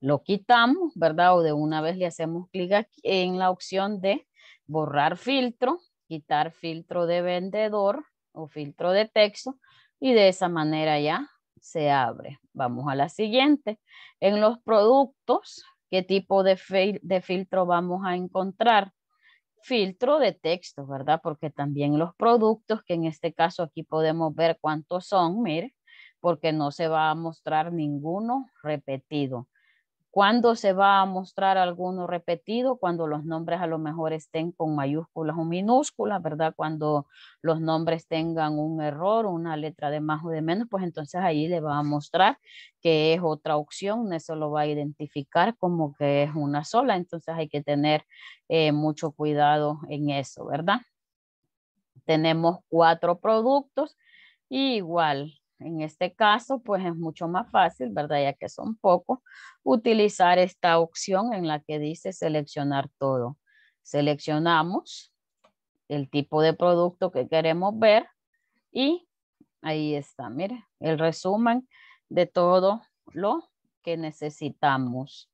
lo quitamos, ¿verdad? O de una vez le hacemos clic en la opción de borrar filtro, quitar filtro de vendedor o filtro de texto y de esa manera ya se abre. Vamos a la siguiente. En los productos, ¿qué tipo de, de filtro vamos a encontrar? Filtro de texto, ¿verdad? Porque también los productos, que en este caso aquí podemos ver cuántos son, mire, porque no se va a mostrar ninguno repetido cuando se va a mostrar alguno repetido? Cuando los nombres a lo mejor estén con mayúsculas o minúsculas, ¿verdad? Cuando los nombres tengan un error, una letra de más o de menos, pues entonces ahí le va a mostrar que es otra opción, eso lo va a identificar como que es una sola, entonces hay que tener eh, mucho cuidado en eso, ¿verdad? Tenemos cuatro productos igual en este caso, pues es mucho más fácil, ¿verdad? Ya que son pocos, utilizar esta opción en la que dice seleccionar todo. Seleccionamos el tipo de producto que queremos ver y ahí está, mire, el resumen de todo lo que necesitamos.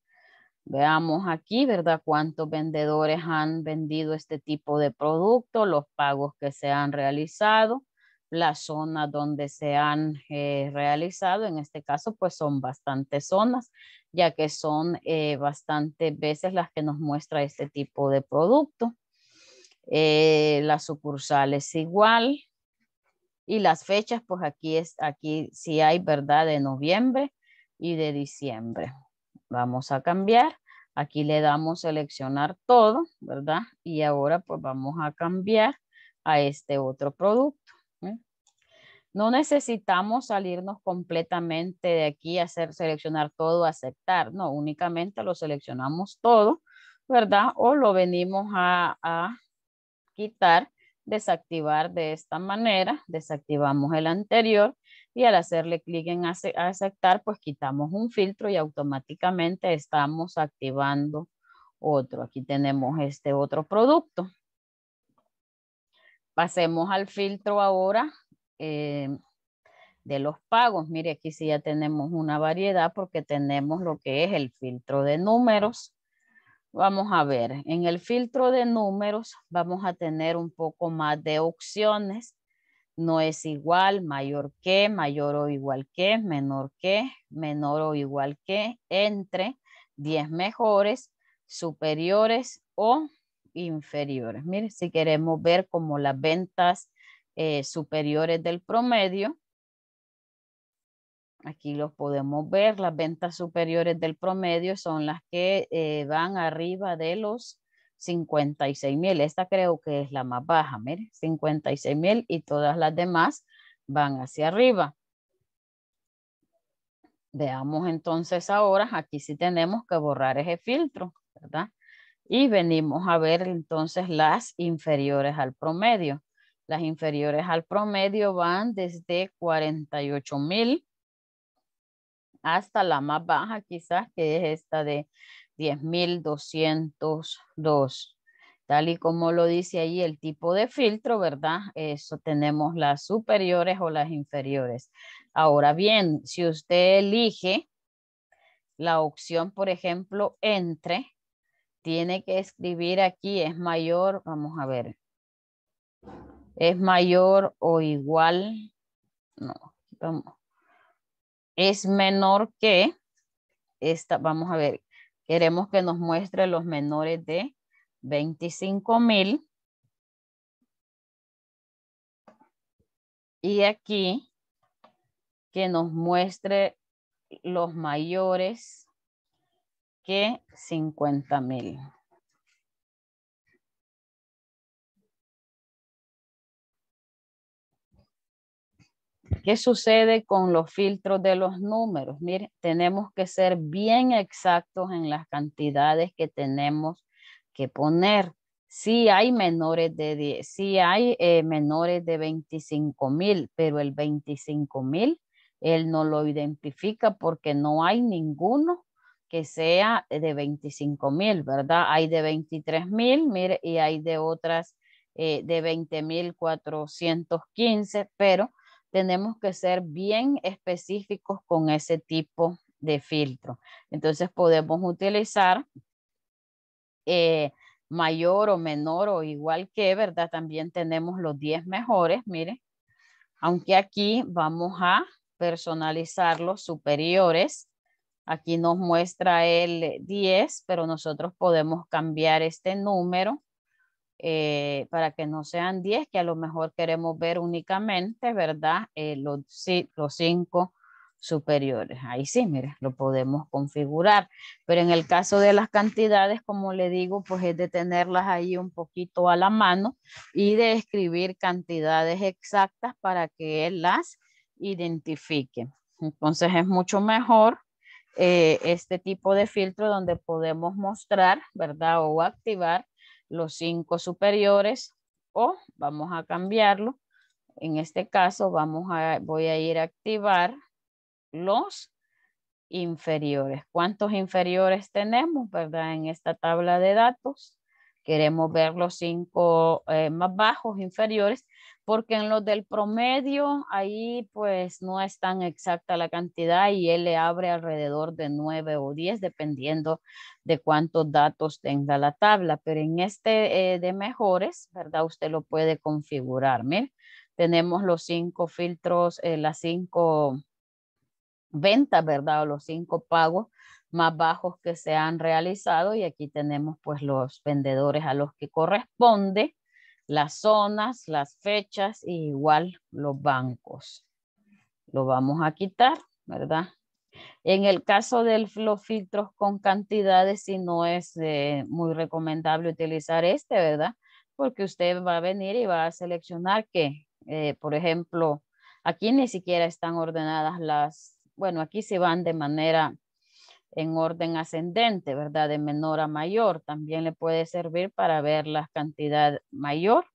Veamos aquí, ¿verdad? Cuántos vendedores han vendido este tipo de producto, los pagos que se han realizado la zona donde se han eh, realizado. En este caso, pues son bastantes zonas, ya que son eh, bastantes veces las que nos muestra este tipo de producto. Eh, la sucursal es igual. Y las fechas, pues aquí, es, aquí sí hay, ¿verdad? De noviembre y de diciembre. Vamos a cambiar. Aquí le damos seleccionar todo, ¿verdad? Y ahora pues vamos a cambiar a este otro producto. No necesitamos salirnos completamente de aquí, hacer seleccionar todo, aceptar. No, únicamente lo seleccionamos todo, ¿verdad? O lo venimos a, quitar, desactivar de esta manera. Desactivamos el anterior y al hacerle clic en aceptar, pues quitamos un filtro y automáticamente estamos activando otro. Aquí tenemos este otro producto. Pasemos al filtro ahora eh, de los pagos. Mire, aquí sí ya tenemos una variedad porque tenemos lo que es el filtro de números. Vamos a ver, en el filtro de números vamos a tener un poco más de opciones. No es igual, mayor que, mayor o igual que, menor que, menor o igual que, entre, 10 mejores, superiores o inferiores. Mire, si queremos ver como las ventas eh, superiores del promedio, aquí los podemos ver, las ventas superiores del promedio son las que eh, van arriba de los 56 mil. Esta creo que es la más baja, mire, 56 mil y todas las demás van hacia arriba. Veamos entonces ahora, aquí sí tenemos que borrar ese filtro, ¿verdad? Y venimos a ver entonces las inferiores al promedio. Las inferiores al promedio van desde 48.000 mil hasta la más baja quizás, que es esta de 10.202. Tal y como lo dice ahí el tipo de filtro, ¿verdad? Eso tenemos las superiores o las inferiores. Ahora bien, si usted elige la opción, por ejemplo, entre, tiene que escribir aquí, es mayor, vamos a ver, es mayor o igual, no, vamos, es menor que, esta, vamos a ver, queremos que nos muestre los menores de 25 mil. Y aquí, que nos muestre los mayores que 50 mil. ¿Qué sucede con los filtros de los números? Mire, tenemos que ser bien exactos en las cantidades que tenemos que poner. Sí hay menores de 10, sí hay eh, menores de 25 mil, pero el 25 mil él no lo identifica porque no hay ninguno que sea de 25 mil, ¿verdad? Hay de 23 mil, mire, y hay de otras eh, de 20 mil 415, pero tenemos que ser bien específicos con ese tipo de filtro. Entonces podemos utilizar eh, mayor o menor o igual que, ¿verdad? También tenemos los 10 mejores, mire, aunque aquí vamos a personalizar los superiores Aquí nos muestra el 10, pero nosotros podemos cambiar este número eh, para que no sean 10, que a lo mejor queremos ver únicamente, ¿verdad? Eh, los, los cinco superiores. Ahí sí, mire, lo podemos configurar. Pero en el caso de las cantidades, como le digo, pues es de tenerlas ahí un poquito a la mano y de escribir cantidades exactas para que él las identifique. Entonces es mucho mejor eh, este tipo de filtro donde podemos mostrar, ¿verdad? O activar los cinco superiores o vamos a cambiarlo. En este caso vamos voy a ir a activar los inferiores. ¿Cuántos inferiores tenemos, verdad? En esta tabla de datos. Queremos ver los cinco eh, más bajos inferiores porque en los del promedio ahí pues no es tan exacta la cantidad y él le abre alrededor de 9 o 10 dependiendo de cuántos datos tenga la tabla, pero en este eh, de mejores, ¿verdad? Usted lo puede configurar, tenemos los cinco filtros, eh, las cinco ventas, ¿verdad? O los cinco pagos más bajos que se han realizado y aquí tenemos pues los vendedores a los que corresponde las zonas, las fechas y igual los bancos. Lo vamos a quitar, ¿verdad? En el caso de los filtros con cantidades, si no es eh, muy recomendable utilizar este, ¿verdad? Porque usted va a venir y va a seleccionar que, eh, por ejemplo, aquí ni siquiera están ordenadas las, bueno, aquí se van de manera en orden ascendente, ¿verdad? De menor a mayor. También le puede servir para ver la cantidad mayor,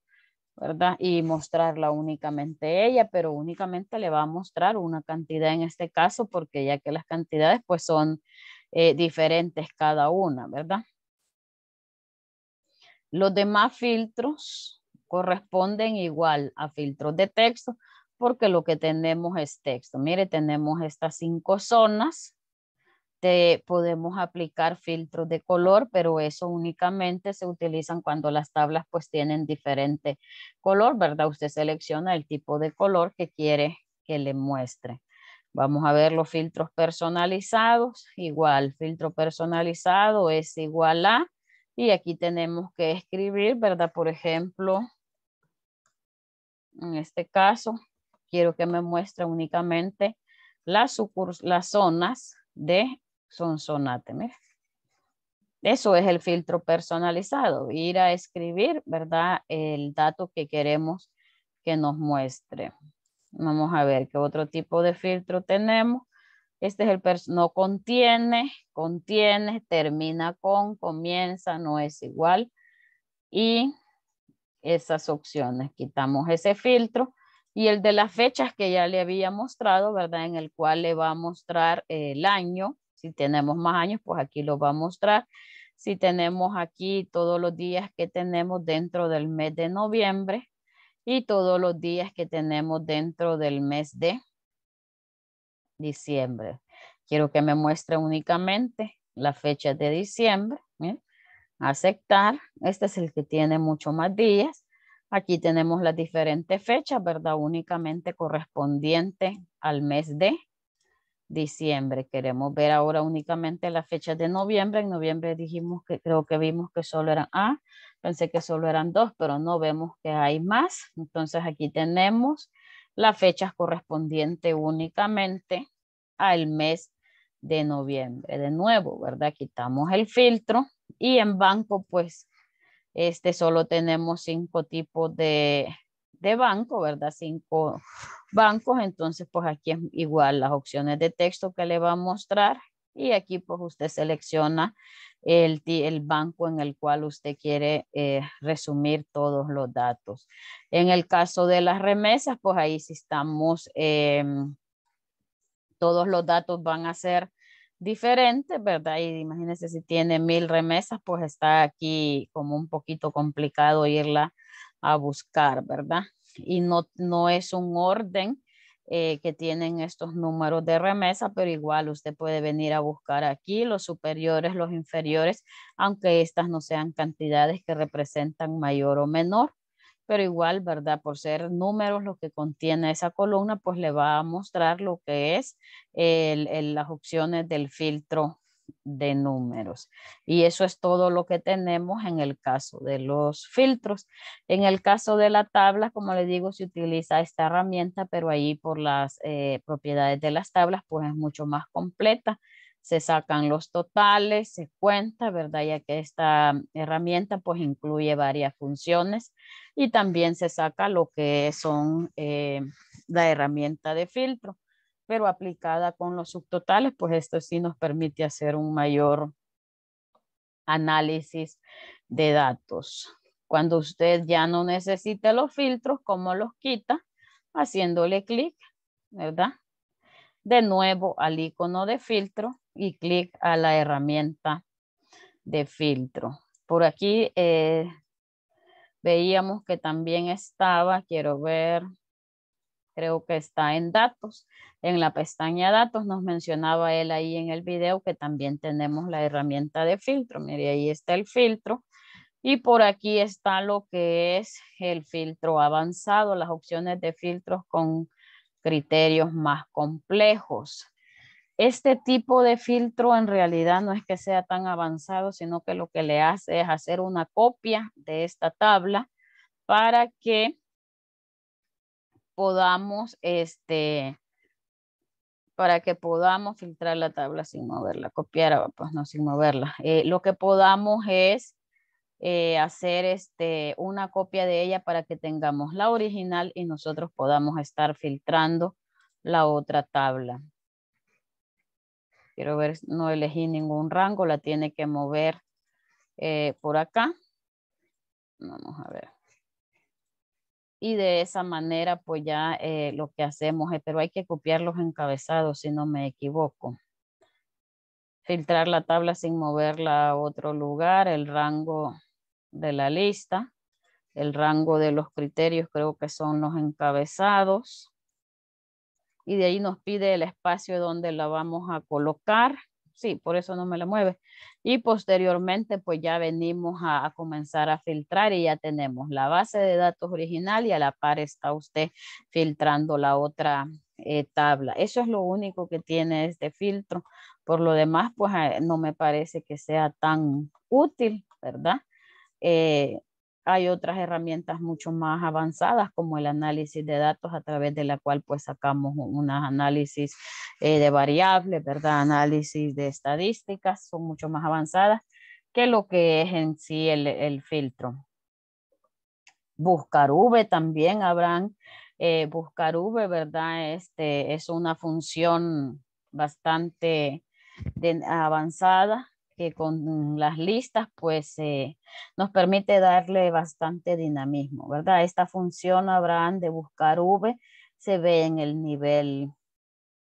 ¿verdad? Y mostrarla únicamente ella, pero únicamente le va a mostrar una cantidad en este caso, porque ya que las cantidades pues son eh, diferentes cada una, ¿verdad? Los demás filtros corresponden igual a filtros de texto, porque lo que tenemos es texto. Mire, tenemos estas cinco zonas, podemos aplicar filtros de color, pero eso únicamente se utilizan cuando las tablas pues tienen diferente color, ¿verdad? Usted selecciona el tipo de color que quiere que le muestre. Vamos a ver los filtros personalizados. Igual, filtro personalizado es igual a, y aquí tenemos que escribir, ¿verdad? Por ejemplo, en este caso, quiero que me muestre únicamente las zonas de son Eso es el filtro personalizado, ir a escribir, ¿verdad? El dato que queremos que nos muestre. Vamos a ver qué otro tipo de filtro tenemos. Este es el no contiene, contiene, termina con, comienza, no es igual. Y esas opciones, quitamos ese filtro. Y el de las fechas que ya le había mostrado, ¿verdad? En el cual le va a mostrar el año, si tenemos más años, pues aquí lo va a mostrar. Si tenemos aquí todos los días que tenemos dentro del mes de noviembre y todos los días que tenemos dentro del mes de diciembre. Quiero que me muestre únicamente la fecha de diciembre. ¿eh? Aceptar. Este es el que tiene mucho más días. Aquí tenemos las diferentes fechas, ¿verdad? Únicamente correspondiente al mes de diciembre. Queremos ver ahora únicamente las fechas de noviembre. En noviembre dijimos que creo que vimos que solo eran, A. Ah, pensé que solo eran dos, pero no vemos que hay más. Entonces aquí tenemos las fechas correspondientes únicamente al mes de noviembre. De nuevo, ¿verdad? Quitamos el filtro y en banco, pues, este solo tenemos cinco tipos de, de banco, ¿verdad? Cinco bancos, entonces pues aquí es igual las opciones de texto que le va a mostrar y aquí pues usted selecciona el, banco en el cual usted quiere eh, resumir todos los datos. En el caso de las remesas, pues ahí sí estamos, em, todos los datos van a ser diferentes, ¿verdad? Y imagínense si tiene mil remesas, pues está aquí como un poquito complicado irla a buscar, ¿verdad? y no, es un orden eh, que tienen estos números de remesa, pero igual usted puede venir a buscar aquí los superiores, los inferiores, aunque estas no sean cantidades que representan mayor o menor, pero igual, ¿verdad? Por ser números lo que contiene esa columna, pues le va a mostrar lo que es las opciones del filtro de números. Y eso es todo lo que tenemos en el caso de los filtros. En el caso de la tabla, como les digo, se utiliza esta herramienta, pero ahí por las eh, propiedades de las tablas, pues es mucho más completa. Se sacan los totales, se cuenta, ¿verdad? Ya que esta herramienta pues incluye varias funciones y también se saca lo que son eh, la herramienta de filtro pero aplicada con los subtotales, pues esto sí nos permite hacer un mayor análisis de datos. Cuando usted ya no necesita los filtros, ¿cómo los quita? Haciéndole clic, ¿verdad? De nuevo al icono de filtro y clic a la herramienta de filtro. Por aquí eh, veíamos que también estaba, quiero ver, creo que está en datos. En la pestaña datos nos mencionaba él ahí en el video que también tenemos la herramienta de filtro. Mire, ahí está el filtro. Y por aquí está lo que es el filtro avanzado, las opciones de filtros con criterios más complejos. Este tipo de filtro en realidad no es que sea tan avanzado, sino que lo que le hace es hacer una copia de esta tabla para que podamos, este, para que podamos filtrar la tabla sin moverla, copiar, ah, pues no sin moverla. Eh, lo que podamos es eh, hacer este, una copia de ella para que tengamos la original y nosotros podamos estar filtrando la otra tabla. Quiero ver, no elegí ningún rango, la tiene que mover eh, por acá. Vamos a ver y de esa manera pues ya eh, lo que hacemos, es, eh, pero hay que copiar los encabezados si no me equivoco. Filtrar la tabla sin moverla a otro lugar, el rango de la lista, el rango de los criterios creo que son los encabezados. Y de ahí nos pide el espacio donde la vamos a colocar sí, por eso no me lo mueve. Y posteriormente, pues ya venimos a, comenzar a filtrar y ya tenemos la base de datos original y a la par está usted filtrando la otra eh, tabla. Eso es lo único que tiene este filtro. Por lo demás, pues eh, no me parece que sea tan útil, ¿verdad? Eh, hay otras herramientas mucho más avanzadas como el análisis de datos a través de la cual pues sacamos unos análisis eh, de variables, ¿verdad? Análisis de estadísticas son mucho más avanzadas que lo que es en sí el, filtro. Buscar V también habrán, eh, buscar V, ¿verdad? Este es una función bastante avanzada que con las listas pues eh, nos permite darle bastante dinamismo, ¿verdad? Esta función Abraham de buscar V, se ve en el nivel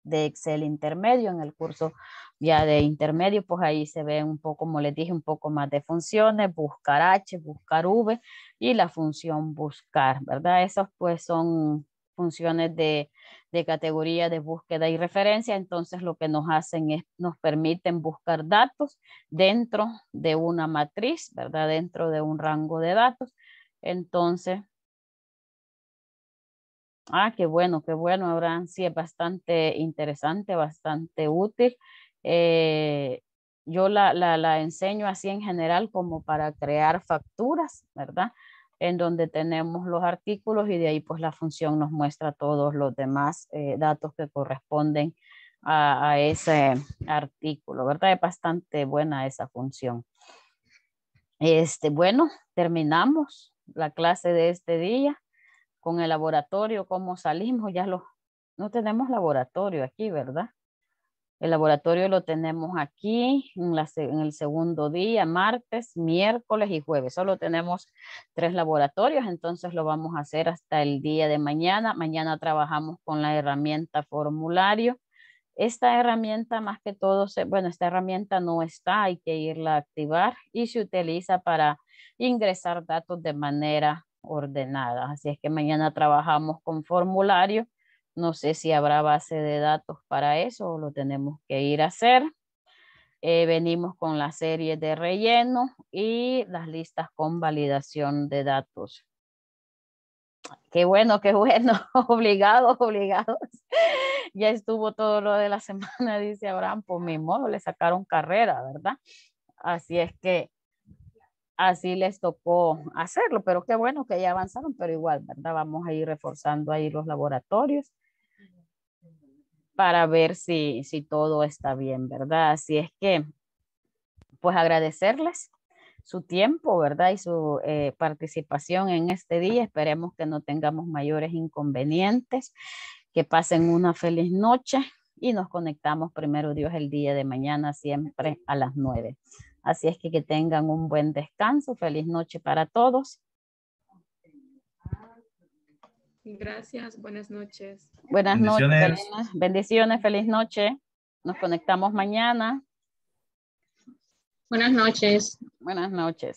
de Excel intermedio, en el curso ya de intermedio, pues ahí se ve un poco, como les dije, un poco más de funciones, buscar H, buscar V y la función buscar, ¿verdad? Esos pues son funciones de, de categoría de búsqueda y referencia, entonces lo que nos hacen es, nos permiten buscar datos dentro de una matriz, ¿verdad? Dentro de un rango de datos. Entonces, ah, qué bueno, qué bueno, ahora sí, es bastante interesante, bastante útil. Eh, yo la enseño así en general como para crear facturas, ¿verdad? en donde tenemos los artículos y de ahí pues la función nos muestra todos los demás eh, datos que corresponden a, ese artículo, ¿verdad? Es bastante buena esa función. Este, bueno, terminamos la clase de este día con el laboratorio, cómo salimos, ya lo, no tenemos laboratorio aquí, ¿verdad? El laboratorio lo tenemos aquí en, el segundo día, martes, miércoles y jueves. Solo tenemos tres laboratorios, entonces lo vamos a hacer hasta el día de mañana. Mañana trabajamos con la herramienta formulario. Esta herramienta más que todo, bueno, esta herramienta no está, hay que irla a activar y se utiliza para ingresar datos de manera ordenada. Así es que mañana trabajamos con formulario no sé si habrá base de datos para eso o lo tenemos que ir a hacer. Eh, venimos con la serie de relleno y las listas con validación de datos. Qué bueno, qué bueno, [laughs] obligados, obligados. ya estuvo todo lo de la semana, [laughs] dice Abraham, por pues mi modo le sacaron carrera, ¿verdad? Así es que así les tocó hacerlo, pero qué bueno que ya avanzaron, pero igual, ¿verdad? Vamos a ir reforzando ahí los laboratorios para ver si, si todo está bien, ¿verdad? Así es que, pues agradecerles su tiempo, ¿verdad? Y su eh, participación en este día. Esperemos que no tengamos mayores inconvenientes, que pasen una feliz noche y nos conectamos primero Dios el día de mañana, siempre a las nueve. Así es que que tengan un buen descanso, feliz noche para todos Gracias, buenas noches. Buenas noches, Bendiciones, feliz noche. Nos conectamos mañana. Buenas noches. Buenas noches.